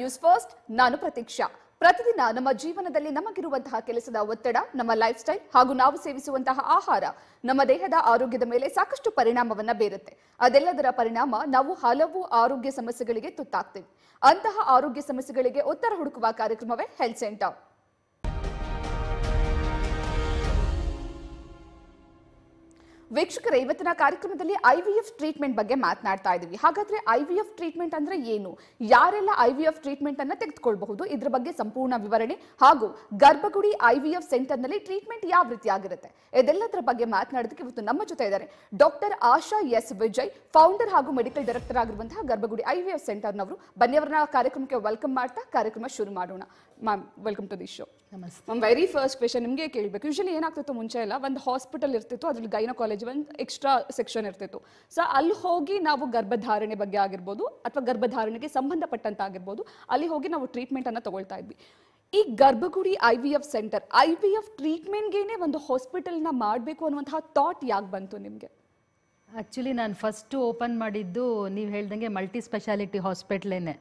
news first ನಾನು ಪ್ರತೀಕ್ಷಾ ಪ್ರತಿದಿನ ನಮ್ಮ ಜೀವನದಲ್ಲಿ ನಮಗಿರುವಂತಹ ಕೆಲಸದ ಒತ್ತಡ ನಮ್ಮ ಲೈಫ್ ಸ್ಟೈಲ್ ಹಾಗೂ ನಾವು ಸೇವಿಸುವಂತಹ ಆಹಾರ ನಮ್ಮ ದೇಹದ ಆರೋಗ್ಯದ ಮೇಲೆ ಸಾಕಷ್ಟು ಪರಿಣಾಮವನ್ನ ಬೀರುತ್ತೆ ಅದೆಲ್ಲದರ ಪರಿಣಾಮ ನಾವು ಹಲವು ಆರೋಗ್ಯ ಸಮಸ್ಯೆಗಳಿಗೆ ತುತ್ತಾಗ್ತೇವೆ ಅಂತಹ ಆರೋಗ್ಯ ಸಮಸ್ಯೆಗಳಿಗೆ ಉತ್ತರ ಹುಡುಕುವ ಕಾರ್ಯಕ್ರಮವೇ ಹೆಲ್ತ್ ಸೆಂಟರ್ ವೀಕ್ಷಕರ ಇವತ್ತಿನ ಕಾರ್ಯಕ್ರಮದಲ್ಲಿ ಐ ವಿ ಎಫ್ ಟ್ರೀಟ್ಮೆಂಟ್ ಬಗ್ಗೆ ಮಾತನಾಡ್ತಾ ಇದ್ದೀವಿ ಹಾಗಾದ್ರೆ ಐ ವಿ ಎಫ್ ಟ್ರೀಟ್ಮೆಂಟ್ ಅಂದ್ರೆ ಏನು ಯಾರೆಲ್ಲ ಐ ವಿ ಎಫ್ ಟ್ರೀಟ್ಮೆಂಟ್ ಅನ್ನ ತೆಗೆದುಕೊಳ್ಬಹುದು ಇದರ ಬಗ್ಗೆ ಸಂಪೂರ್ಣ ವಿವರಣೆ ಹಾಗೂ Garbhagudi I V F centre ನಲ್ಲಿ ಟ್ರೀಟ್ಮೆಂಟ್ ಯಾವ ರೀತಿ ಆಗಿರುತ್ತೆ ಇದೆಲ್ಲದರ ಬಗ್ಗೆ ಮಾತನಾಡೋದಕ್ಕೆ ಇವತ್ತು ನಮ್ಮ ಜೊತೆ ಇದ್ದಾರೆ doctor Asha S Vijay founder ಹಾಗೂ ಮೆಡಿಕಲ್ ಡೈರೆಕ್ಟರ್ ಆಗಿರುವಂತಹ ಗರ್ಭಗುಡಿ ಐ ವಿ ಎಫ್ ಸೆಂಟರ್ನವರು ಬನ್ನಿ ಅವರನ್ನ ಕಾರ್ಯಕ್ರಮಕ್ಕೆ ವೆಲ್ಕಮ್ ಮಾಡ್ತಾ ಕಾರ್ಯಕ್ರಮ ಶುರು ಮಾಡೋಣ ma'am welcome to the show ನಮಸ್ತೆ ಒಂದು ವೆರಿ ಫಸ್ಟ್ ಕ್ವೆಶನ್ ನಿಮಗೆ ಕೇಳಬೇಕು ಯೂಶಲಿ ಏನಾಗ್ತಿತ್ತು ಮುಂಚೆ ಎಲ್ಲ ಒಂದು ಹಾಸ್ಪಿಟಲ್ ಇರ್ತಿತ್ತು ಅದ್ರಲ್ಲಿ ಗೈನ ಕಾಲೇಜ್ ಒಂದು ಎಕ್ಸ್ಟ್ರಾ ಸೆಕ್ಷನ್ ಇರ್ತಿತ್ತು ಸೊ ಅಲ್ಲಿ ಹೋಗಿ ನಾವು ಗರ್ಭಧಾರಣೆ ಬಗ್ಗೆ ಆಗಿರ್ಬೋದು ಅಥವಾ ಗರ್ಭಧಾರಣೆಗೆ ಸಂಬಂಧಪಟ್ಟಂತ ಆಗಿರ್ಬೋದು ಅಲ್ಲಿ ಹೋಗಿ ನಾವು ಟ್ರೀಟ್ಮೆಂಟನ್ನು ತಗೊಳ್ತಾ ಇದ್ವಿ ಈ Garbhagudi I V F centre I V F ಟ್ರೀಟ್ಮೆಂಟ್ಗೇನೆ ಒಂದು ಹಾಸ್ಪಿಟಲ್ನ ಮಾಡಬೇಕು ಅನ್ನುವಂತಹ ಥಾಟ್ ಯಾಕೆ ಬಂತು ನಿಮಗೆ ಆ್ಯಕ್ಚುಲಿ ನಾನು ಫಸ್ಟು ಓಪನ್ ಮಾಡಿದ್ದು ನೀವು ಹೇಳ್ದಂಗೆ ಮಲ್ಟಿ ಸ್ಪೆಷಾಲಿಟಿ ಹಾಸ್ಪಿಟ್ಲೇನೆ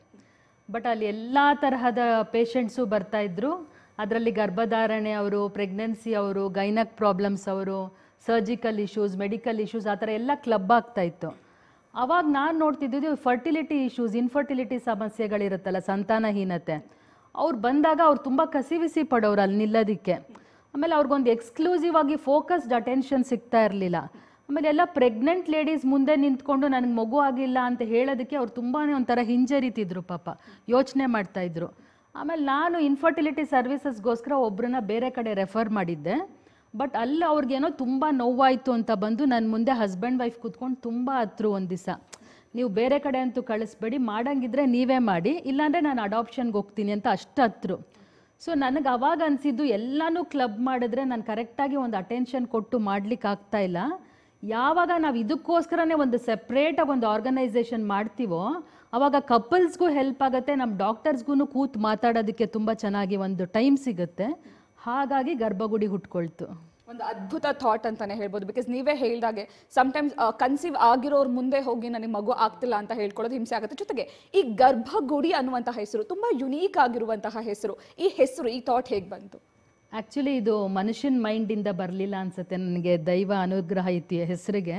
ಬಟ್ ಅಲ್ಲಿ ಎಲ್ಲ ತರಹದ ಪೇಷಂಟ್ಸು ಬರ್ತಾಯಿದ್ರು ಅದರಲ್ಲಿ ಗರ್ಭಧಾರಣೆ ಅವರು ಪ್ರೆಗ್ನೆನ್ಸಿ ಅವರು ಗೈನಕ್ ಪ್ರಾಬ್ಲಮ್ಸ್ ಅವರು ಸರ್ಜಿಕಲ್ ಇಶ್ಯೂಸ್ ಮೆಡಿಕಲ್ ಇಶ್ಯೂಸ್ ಆ ಥರ ಎಲ್ಲ ಕ್ಲಬ್ ಇತ್ತು ಅವಾಗ ನಾನು ನೋಡ್ತಿದ್ದಿದ್ದು ಫರ್ಟಿಲಿಟಿ ಇಶ್ಯೂಸ್ ಇನ್ಫರ್ಟಿಲಿಟಿ ಸಮಸ್ಯೆಗಳಿರುತ್ತಲ್ಲ ಸಂತಾನಹೀನತೆ ಅವ್ರು ಬಂದಾಗ ಅವ್ರು ತುಂಬ ಕಸಿವಿಸಿ ಪಡೋರು ಅಲ್ಲಿ ನಿಲ್ಲೋದಕ್ಕೆ ಆಮೇಲೆ ಅವ್ರಿಗೊಂದು ಎಕ್ಸ್ಕ್ಲೂಸಿವ್ ಆಗಿ ಫೋಕಸ್ಡ್ ಅಟೆನ್ಷನ್ ಸಿಗ್ತಾ ಇರಲಿಲ್ಲ ಆಮೇಲೆ ಎಲ್ಲ ಪ್ರೆಗ್ನೆಂಟ್ ಲೇಡೀಸ್ ಮುಂದೆ ನಿಂತ್ಕೊಂಡು ನನಗೆ ಮಗು ಆಗಿಲ್ಲ ಅಂತ ಹೇಳೋದಕ್ಕೆ ಅವ್ರು ತುಂಬಾ ಒಂಥರ ಹಿಂಜರಿತಿದ್ರು ಪಾಪ ಯೋಚನೆ ಮಾಡ್ತಾಯಿದ್ರು ಆಮೇಲೆ ನಾನು ಇನ್ಫರ್ಟಿಲಿಟಿ ಸರ್ವಿಸಸ್ಗೋಸ್ಕರ ಒಬ್ಬರನ್ನ ಬೇರೆ ಕಡೆ ರೆಫರ್ ಮಾಡಿದ್ದೆ ಬಟ್ ಅಲ್ಲಿ ಅವ್ರಿಗೇನೋ ತುಂಬ ನೋವಾಯಿತು ಅಂತ ಬಂದು ನನ್ನ ಮುಂದೆ ಹಸ್ಬೆಂಡ್ ವೈಫ್ ಕೂತ್ಕೊಂಡು ತುಂಬ ಹತ್ರು ಒಂದು ದಿವಸ ನೀವು ಬೇರೆ ಕಡೆ ಅಂತೂ ಕಳಿಸ್ಬೇಡಿ ಮಾಡಂಗಿದ್ರೆ ನೀವೇ ಮಾಡಿ ಇಲ್ಲಾಂದರೆ ನಾನು ಅಡಾಪ್ಷನ್ಗೆ ಹೋಗ್ತೀನಿ ಅಂತ ಅಷ್ಟು ಹತ್ರು ಸೊ ನನಗೆ ಅವಾಗ ಅನಿಸಿದ್ದು ಎಲ್ಲನೂ ಕ್ಲಬ್ ಮಾಡಿದ್ರೆ ನಾನು ಕರೆಕ್ಟಾಗಿ ಒಂದು ಅಟೆನ್ಷನ್ ಕೊಟ್ಟು ಮಾಡಲಿಕ್ಕೆ ಇಲ್ಲ ಯಾವಾಗ ನಾವು ಇದಕ್ಕೋಸ್ಕರನೇ ಒಂದು ಸೆಪ್ರೇಟಾಗಿ ಒಂದು ಆರ್ಗನೈಸೇಷನ್ ಮಾಡ್ತೀವೋ ಅವಾಗ ಕಪಲ್ಸ್ಗೂ ಹೆಲ್ಪ್ ಆಗುತ್ತೆ ನಮ್ಮ ಡಾಕ್ಟರ್ಸ್ಗೂ ಕೂತು ಮಾತಾಡೋದಕ್ಕೆ ತುಂಬ ಚೆನ್ನಾಗಿ ಒಂದು ಟೈಮ್ ಸಿಗುತ್ತೆ ಹಾಗಾಗಿ ಗರ್ಭಗುಡಿ ಹುಟ್ಕೊಳ್ತು ಒಂದು ಅದ್ಭುತ ಥಾಟ್ ಅಂತಾನೆ ಹೇಳ್ಬೋದು ಬಿಕಾಸ್ ನೀವೇ ಹೇಳಿದಾಗೆ ಸಮ್ಟೈಮ್ಸ್ ಕನ್ಸೀವ್ ಆಗಿರೋರು ಮುಂದೆ ಹೋಗಿ ನನಗೆ ಮಗು ಆಗ್ತಿಲ್ಲ ಅಂತ ಹೇಳ್ಕೊಳ್ಳೋದು ಹಿಂಸೆ ಆಗುತ್ತೆ ಜೊತೆಗೆ ಈ ಗರ್ಭಗುಡಿ ಅನ್ನುವಂತಹ ಹೆಸರು ತುಂಬ ಯುನೀಕ್ ಆಗಿರುವಂತಹ ಹೆಸರು ಈ ಹೆಸರು ಈ ಥಾಟ್ ಹೇಗೆ ಬಂತು ಆ್ಯಕ್ಚುಲಿ ಇದು ಮನುಷ್ಯನ ಮೈಂಡಿಂದ ಬರಲಿಲ್ಲ ಅನ್ಸುತ್ತೆ ನನಗೆ ದೈವ ಅನುಗ್ರಹ ಇತ್ತು ಹೆಸರಿಗೆ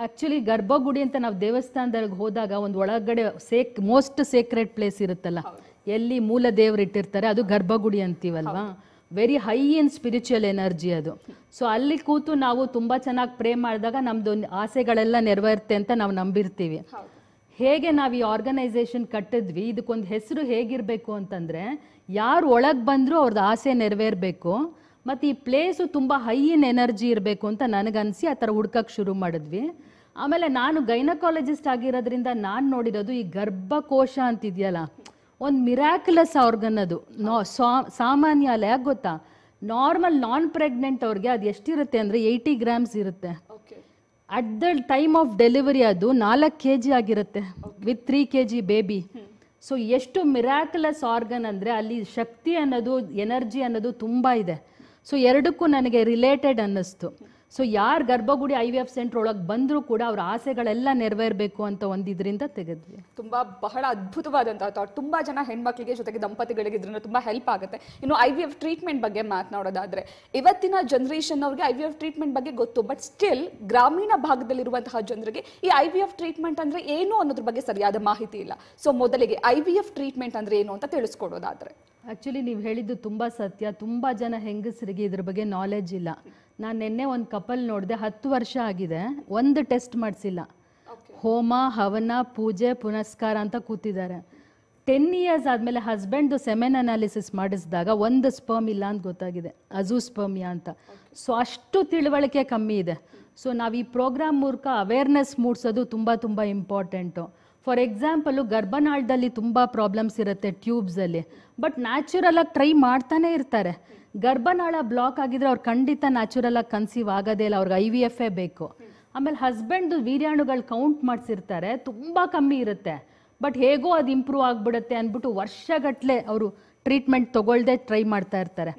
ಆ್ಯಕ್ಚುಲಿ ಗರ್ಭಗುಡಿ ಅಂತ ನಾವು ದೇವಸ್ಥಾನದಲ್ಲಿ ಹೋದಾಗ ಒಂದು ಒಳಗಡೆ ಸೇಕ್ ಮೋಸ್ಟ್ ಸೇಕ್ರೆಟ್ ಪ್ಲೇಸ್ ಇರುತ್ತಲ್ಲ ಎಲ್ಲಿ ಮೂಲ ದೇವರು ಇಟ್ಟಿರ್ತಾರೆ ಅದು ಗರ್ಭಗುಡಿ ಅಂತೀವಲ್ವಾ very high in spiritual energy ಅದು ಸೊ ಅಲ್ಲಿ ಕೂತು ನಾವು ತುಂಬ ಚೆನ್ನಾಗಿ ಪ್ರೇ ಮಾಡಿದಾಗ ನಮ್ಮದು ಆಸೆಗಳೆಲ್ಲ ನೆರವೇರುತ್ತೆ ಅಂತ ನಾವು ನಂಬಿರ್ತೀವಿ ಹೇಗೆ ನಾವು ಈ ಆರ್ಗನೈಸೇಷನ್ ಕಟ್ಟಿದ್ವಿ ಇದಕ್ಕೊಂದು ಹೆಸರು ಹೇಗಿರಬೇಕು ಅಂತಂದರೆ ಯಾರು ಒಳಗೆ ಬಂದರೂ ಅವ್ರದ್ದು ಆಸೆ ನೆರವೇರಬೇಕು ಮತ್ತು ಈ ಪ್ಲೇಸು ತುಂಬ ಹೈ ಇನ್ ಎನರ್ಜಿ ಇರಬೇಕು ಅಂತ ನನಗನ್ನಿಸಿ ಆ ಥರ ಹುಡ್ಕಕ್ಕೆ ಶುರು ಮಾಡಿದ್ವಿ ಆಮೇಲೆ ನಾನು ಗೈನಕಾಲಜಿಸ್ಟ್ ಆಗಿರೋದ್ರಿಂದ ನಾನು ನೋಡಿರೋದು ಈ ಗರ್ಭಕೋಶ ಅಂತಿದೆಯಲ್ಲ ಒಂದು ಮಿರಾಕ್ಯುಲಸ್ ಆರ್ಗನ್ ಅದು ನಾ ಸಾ ಸಾಮಾನ್ಯ ಅಲ್ಲ ಯಾಕೆ ಗೊತ್ತಾ ನಾರ್ಮಲ್ ನಾನ್ ಪ್ರೆಗ್ನೆಂಟ್ ಅವ್ರಿಗೆ ಅದು ಎಷ್ಟಿರುತ್ತೆ ಅಂದರೆ ಏಯ್ಟಿ ಗ್ರಾಮ್ಸ್ ಇರುತ್ತೆ at the time of delivery ಅದು ನಾಲ್ಕು ಕೆ ಜಿ ಆಗಿರುತ್ತೆ with three K G baby so ಎಷ್ಟು ಮಿರಾಕ್ಯುಲಸ್ ಆರ್ಗನ್ ಅಂದರೆ ಅಲ್ಲಿ ಶಕ್ತಿ ಅನ್ನೋದು ಎನರ್ಜಿ ಅನ್ನೋದು ತುಂಬ ಇದೆ ಸೊ ಎರಡಕ್ಕೂ ನನಗೆ ರಿಲೇಟೆಡ್ ಅನ್ನಿಸ್ತು ಸೊ ಯಾರು ಗರ್ಭಗುಡಿ ಐ ವಿ ಎಫ್ ಸೆಂಟರ್ ಒಳಗೆ ಬಂದರೂ ಕೂಡ ಅವ್ರ ಆಸೆಗಳೆಲ್ಲ ನೆರವೇರಬೇಕು ಅಂತ ಒಂದಿದ್ರಿಂದ ತೆಗೆದ್ವಿ ತುಂಬ ಬಹಳ ಅದ್ಭುತವಾದಂತಹ ಥಾಟ್ ತುಂಬ ಜನ ಹೆಣ್ಮಕ್ಳಿಗೆ ಜೊತೆಗೆ ದಂಪತಿಗಳಿಗೆ ಇದ್ರಿಂದ ತುಂಬ ಹೆಲ್ಪ್ ಆಗುತ್ತೆ ಇನ್ನು ಐ ವಿ ಎಫ್ ಟ್ರೀಟ್ಮೆಂಟ್ ಬಗ್ಗೆ ಮಾತನಾಡೋದಾದರೆ ಇವತ್ತಿನ ಜನ್ರೇಷನ್ ಅವ್ರಿಗೆ ಐ ವಿ ಎಫ್ ಟ್ರೀಟ್ಮೆಂಟ್ ಬಗ್ಗೆ ಗೊತ್ತು ಬಟ್ ಸ್ಟಿಲ್ ಗ್ರಾಮೀಣ ಭಾಗದಲ್ಲಿರುವಂತಹ ಜನರಿಗೆ ಈ ಐ ವಿ ಎಫ್ ಟ್ರೀಟ್ಮೆಂಟ್ ಅಂದರೆ ಏನು ಅನ್ನೋದ್ರ ಬಗ್ಗೆ ಸರಿಯಾದ ಮಾಹಿತಿ ಇಲ್ಲ ಸೊ ಮೊದಲಿಗೆ ಐ ವಿ ಎಫ್ ಟ್ರೀಟ್ಮೆಂಟ್ ಅಂದರೆ ಏನು ಅಂತ ತಿಳಿಸ್ಕೊಡೋದಾದರೆ ಆ್ಯಕ್ಚುಲಿ ನೀವು ಹೇಳಿದ್ದು ತುಂಬ ಸತ್ಯ ತುಂಬ ಜನ ಹೆಂಗಸರಿಗೆ ಇದ್ರ ಬಗ್ಗೆ ನಾಲೆಜ್ ಇಲ್ಲ ನಾನು ನಿನ್ನೆ ಒಂದು ಕಪಲ್ ನೋಡಿದೆ ಹತ್ತು ವರ್ಷ ಆಗಿದೆ ಒಂದು ಟೆಸ್ಟ್ ಮಾಡಿಸಿಲ್ಲ ಹೋಮ ಹವನ ಪೂಜೆ ಪುನಸ್ಕಾರ ಅಂತ ಕೂತಿದ್ದಾರೆ ಟೆನ್ ಇಯರ್ಸ್ ಆದಮೇಲೆ ಹಸ್ಬೆಂಡ್ದು ಸೆಮೆನ್ ಅನಾಲಿಸಿಸ್ ಮಾಡಿಸಿದಾಗ ಒಂದು ಸ್ಪರ್ಮ್ ಇಲ್ಲ ಅಂತ ಗೊತ್ತಾಗಿದೆ ಅಜೂ ಸ್ಪರ್ಮಿಯಾ ಅಂತ ಸೊ ಅಷ್ಟು ತಿಳುವಳಿಕೆ ಕಮ್ಮಿ ಇದೆ ಸೊ ನಾವು ಈ ಪ್ರೋಗ್ರಾಮ್ ಮೂಲಕ ಅವೇರ್ನೆಸ್ ಮೂಡಿಸೋದು ತುಂಬ ತುಂಬ ಇಂಪಾರ್ಟೆಂಟು ಫಾರ್ ಎಕ್ಸಾಂಪಲು ಗರ್ಭನಾಳದಲ್ಲಿ ತುಂಬ ಪ್ರಾಬ್ಲಮ್ಸ್ ಇರುತ್ತೆ ಟ್ಯೂಬ್ಸಲ್ಲಿ ಬಟ್ ಆಗಿ ಟ್ರೈ ಮಾಡ್ತಾನೆ ಇರ್ತಾರೆ ಗರ್ಭನಾಳ ಬ್ಲಾಕ್ ಆಗಿದ್ರೆ ಅವ್ರು ಖಂಡಿತ ಆಗಿ ಕನ್ಸೀವ್ ಆಗೋದೇ ಇಲ್ಲ ಅವ್ರಿಗೆ ಐ ವಿ ಎಫ್ ಎ ಬೇಕು ಆಮೇಲೆ ಹಸ್ಬೆಂಡ್ದು ವೀರ್ಯಾಣುಗಳು ಕೌಂಟ್ ಮಾಡಿಸಿರ್ತಾರೆ ತುಂಬ ಕಮ್ಮಿ ಇರುತ್ತೆ ಬಟ್ ಹೇಗೋ ಅದು ಇಂಪ್ರೂವ್ ಆಗಿಬಿಡುತ್ತೆ ಅಂದ್ಬಿಟ್ಟು ವರ್ಷಗಟ್ಟಲೆ ಅವರು ಟ್ರೀಟ್ಮೆಂಟ್ ತೊಗೊಳ್ದೆ ಟ್ರೈ ಮಾಡ್ತಾ ಇರ್ತಾರೆ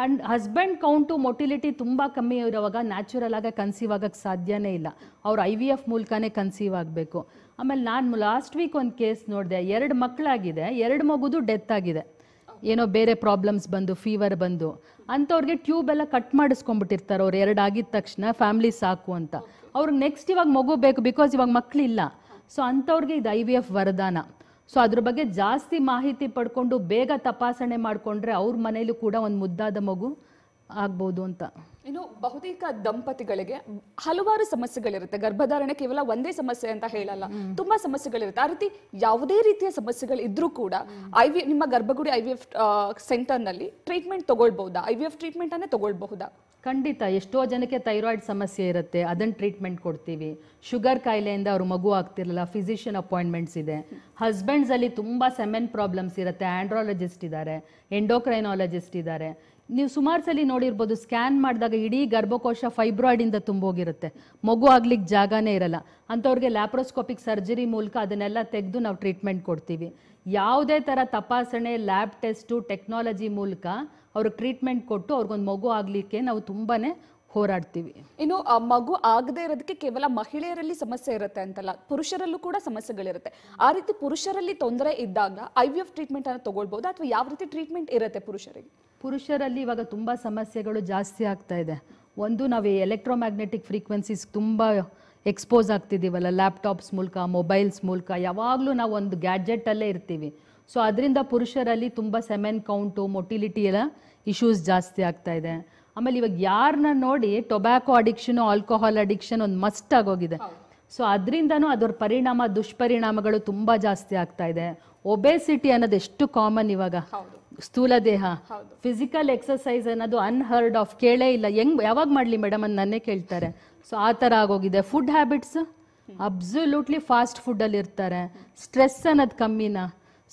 ಹಂಡ್ ಹಸ್ಬೆಂಡ್ ಕೌಂಟು ಮೊಟಿಲಿಟಿ ತುಂಬ ಕಮ್ಮಿ ಇರೋವಾಗ ನ್ಯಾಚುರಲ್ ಆಗಿ ಕನ್ಸೀವ್ ಆಗಕ್ಕೆ ಸಾಧ್ಯನೇ ಇಲ್ಲ ಅವ್ರು ಐ ವಿ ಎಫ್ ಮೂಲಕನೇ ಕನ್ಸೀವ್ ಆಗಬೇಕು ಆಮೇಲೆ ನಾನು ಲಾಸ್ಟ್ ವೀಕ್ ಒಂದು ಕೇಸ್ ನೋಡಿದೆ ಎರಡು ಮಕ್ಕಳಾಗಿದೆ ಎರಡು ಮಗುದು ಡೆತ್ ಆಗಿದೆ ಏನೋ ಬೇರೆ ಪ್ರಾಬ್ಲಮ್ಸ್ ಬಂದು ಫೀವರ್ ಬಂದು ಅಂಥವ್ರಿಗೆ ಟ್ಯೂಬ್ ಎಲ್ಲ ಕಟ್ ಮಾಡಿಸ್ಕೊಂಡ್ಬಿಟ್ಟಿರ್ತಾರೆ ಅವ್ರು ಎರಡು ಆಗಿದ ತಕ್ಷಣ ಫ್ಯಾಮಿಲಿ ಸಾಕು ಅಂತ ಅವ್ರಿಗೆ ನೆಕ್ಸ್ಟ್ ಇವಾಗ ಮಗು ಬೇಕು ಬಿಕಾಸ್ ಇವಾಗ ಮಕ್ಕಳಿಲ್ಲ ಸೊ ಅಂಥವ್ರಿಗೆ ಇದು ಐ ವಿ ಎಫ್ ವರದಾನ ಸೊ ಅದ್ರ ಬಗ್ಗೆ ಜಾಸ್ತಿ ಮಾಹಿತಿ ಪಡ್ಕೊಂಡು ಬೇಗ ತಪಾಸಣೆ ಮಾಡಿಕೊಂಡ್ರೆ ಅವ್ರ ಮನೇಲೂ ಕೂಡ ಒಂದು ಮುದ್ದಾದ ಮಗು ಆಗ್ಬೋದು ಅಂತ ಇನ್ನು ಬಹುತೇಕ ದಂಪತಿಗಳಿಗೆ ಹಲವಾರು ಸಮಸ್ಯೆಗಳಿರುತ್ತೆ ಗರ್ಭಧಾರಣೆ ಕೇವಲ ಒಂದೇ ಸಮಸ್ಯೆ ಅಂತ ಹೇಳಲ್ಲ ತುಂಬಾ ಸಮಸ್ಯೆಗಳಿರುತ್ತೆ ಆ ರೀತಿ ಯಾವುದೇ ರೀತಿಯ ಸಮಸ್ಯೆಗಳು ಇದ್ರೂ ಕೂಡ ಐ ವಿ ನಿಮ್ಮ ಗರ್ಭಗುಡಿ ಐ ವಿ ಎಫ್ ಸೆಂಟರ್ನಲ್ಲಿ ಟ್ರೀಟ್ಮೆಂಟ್ ತಗೊಳ್ಬಹುದಾ ಐ ವಿ ಎಫ್ ಟ್ರೀಟ್ಮೆಂಟ್ ಅನ್ನೇ ತಗೊಳ್ಬಹುದಾ ಖಂಡಿತ ಎಷ್ಟೋ ಜನಕ್ಕೆ ಥೈರಾಯ್ಡ್ ಸಮಸ್ಯೆ ಇರುತ್ತೆ ಅದನ್ನು ಟ್ರೀಟ್ಮೆಂಟ್ ಕೊಡ್ತೀವಿ ಶುಗರ್ ಕಾಯಿಲೆಯಿಂದ ಅವ್ರ ಮಗು ಆಗ್ತಿರಲ್ಲ ಫಿಸಿಷಿಯನ್ ಅಪಾಯಿಂಟ್ಮೆಂಟ್ಸ್ ಇದೆ ಹಸ್ಬೆಂಡ್ಸಲ್ಲಿ ತುಂಬ ಸೆಮೆನ್ ಪ್ರಾಬ್ಲಮ್ಸ್ ಇರುತ್ತೆ ಆಂಡ್ರಾಲಜಿಸ್ಟ್ ಇದ್ದಾರೆ ಎಂಡೋಕ್ರೈನಾಲಜಿಸ್ಟ್ ಇದ್ದಾರೆ ನೀವು ಸುಮಾರು ಸಲ ನೋಡಿರ್ಬೋದು ಸ್ಕ್ಯಾನ್ ಮಾಡಿದಾಗ ಇಡೀ ಗರ್ಭಕೋಶ ಫೈಬ್ರಾಯ್ಡಿಂದ ತುಂಬೋಗಿರುತ್ತೆ ಮಗು ಆಗ್ಲಿಕ್ಕೆ ಜಾಗನೇ ಇರಲ್ಲ ಅಂಥವ್ರಿಗೆ ಲ್ಯಾಪ್ರೋಸ್ಕೋಪಿಕ್ ಸರ್ಜರಿ ಮೂಲಕ ಅದನ್ನೆಲ್ಲ ತೆಗೆದು ನಾವು ಟ್ರೀಟ್ಮೆಂಟ್ ಕೊಡ್ತೀವಿ ಯಾವುದೇ ಥರ ತಪಾಸಣೆ ಲ್ಯಾಬ್ ಟೆಸ್ಟು ಟೆಕ್ನಾಲಜಿ ಮೂಲಕ ಅವ್ರಿಗೆ ಟ್ರೀಟ್ಮೆಂಟ್ ಕೊಟ್ಟು ಅವ್ರಿಗೊಂದು ಮಗು ಆಗಲಿಕ್ಕೆ ನಾವು ತುಂಬಾ ಹೋರಾಡ್ತೀವಿ ಇನ್ನು ಮಗು ಆಗದೇ ಇರೋದಕ್ಕೆ ಕೇವಲ ಮಹಿಳೆಯರಲ್ಲಿ ಸಮಸ್ಯೆ ಇರುತ್ತೆ ಅಂತಲ್ಲ ಪುರುಷರಲ್ಲೂ ಕೂಡ ಸಮಸ್ಯೆಗಳಿರುತ್ತೆ ಆ ರೀತಿ ಪುರುಷರಲ್ಲಿ ತೊಂದರೆ ಇದ್ದಾಗ ಐ ವಿ ಎಫ್ ಟ್ರೀಟ್ಮೆಂಟ್ ಅನ್ನು ತಗೊಳ್ಬಹುದು ಅಥವಾ ಯಾವ ರೀತಿ ಟ್ರೀಟ್ಮೆಂಟ್ ಇರುತ್ತೆ ಪುರುಷರಿಗೆ ಪುರುಷರಲ್ಲಿ ಇವಾಗ ತುಂಬ ಸಮಸ್ಯೆಗಳು ಜಾಸ್ತಿ ಆಗ್ತಾ ಇದೆ ಒಂದು ನಾವು ಈ ಎಲೆಕ್ಟ್ರೋಮ್ಯಾಗ್ನೆಟಿಕ್ ಫ್ರೀಕ್ವೆನ್ಸೀಸ್ ತುಂಬ ಎಕ್ಸ್ಪೋಸ್ ಆಗ್ತಿದ್ದೀವಲ್ಲ ಲ್ಯಾಪ್ಟಾಪ್ಸ್ ಮೂಲಕ ಮೊಬೈಲ್ಸ್ ಮೂಲಕ ಯಾವಾಗಲೂ ನಾವು ಒಂದು ಗ್ಯಾಡ್ಜೆಟಲ್ಲೇ ಇರ್ತೀವಿ ಸೊ ಅದರಿಂದ ಪುರುಷರಲ್ಲಿ ತುಂಬ ಸೆಮೆನ್ ಕೌಂಟು ಮೊಟಿಲಿಟಿ ಎಲ್ಲ ಇಶ್ಯೂಸ್ ಜಾಸ್ತಿ ಆಗ್ತಾ ಇದೆ ಆಮೇಲೆ ಇವಾಗ ಯಾರನ್ನ ನೋಡಿ ಟೊಬ್ಯಾಕೋ ಅಡಿಕ್ಷನು ಆಲ್ಕೋಹಾಲ್ ಅಡಿಕ್ಷನ್ ಒಂದು ಮಸ್ಟ್ ಆಗೋಗಿದೆ ಸೊ ಅದರಿಂದನೂ ಅದರ ಪರಿಣಾಮ ದುಷ್ಪರಿಣಾಮಗಳು ತುಂಬ ಜಾಸ್ತಿ ಆಗ್ತಾ ಇದೆ ಒಬೆಸಿಟಿ ಅನ್ನೋದು ಎಷ್ಟು ಕಾಮನ್ ಇವಾಗ ಸ್ಥೂಲ ದೇಹ ಫಿಸಿಕಲ್ ಎಕ್ಸಸೈಸ್ ಅನ್ನೋದು ಅನ್ಹರ್ಡ್ ಆಫ್ ಕೇಳೇ ಇಲ್ಲ ಹೆಂಗ್ ಯಾವಾಗ ಮಾಡಲಿ ಮೇಡಮ್ ಅಂತ ನನ್ನೇ ಕೇಳ್ತಾರೆ ಸೊ ಆ ಥರ ಆಗೋಗಿದೆ ಫುಡ್ ಹ್ಯಾಬಿಟ್ಸ್ ಅಬ್ಸಲ್ಯೂಟ್ಲಿ ಫಾಸ್ಟ್ ಫುಡ್ಡಲ್ಲಿ ಇರ್ತಾರೆ ಸ್ಟ್ರೆಸ್ ಅನ್ನೋದು ಕಮ್ಮಿನಾ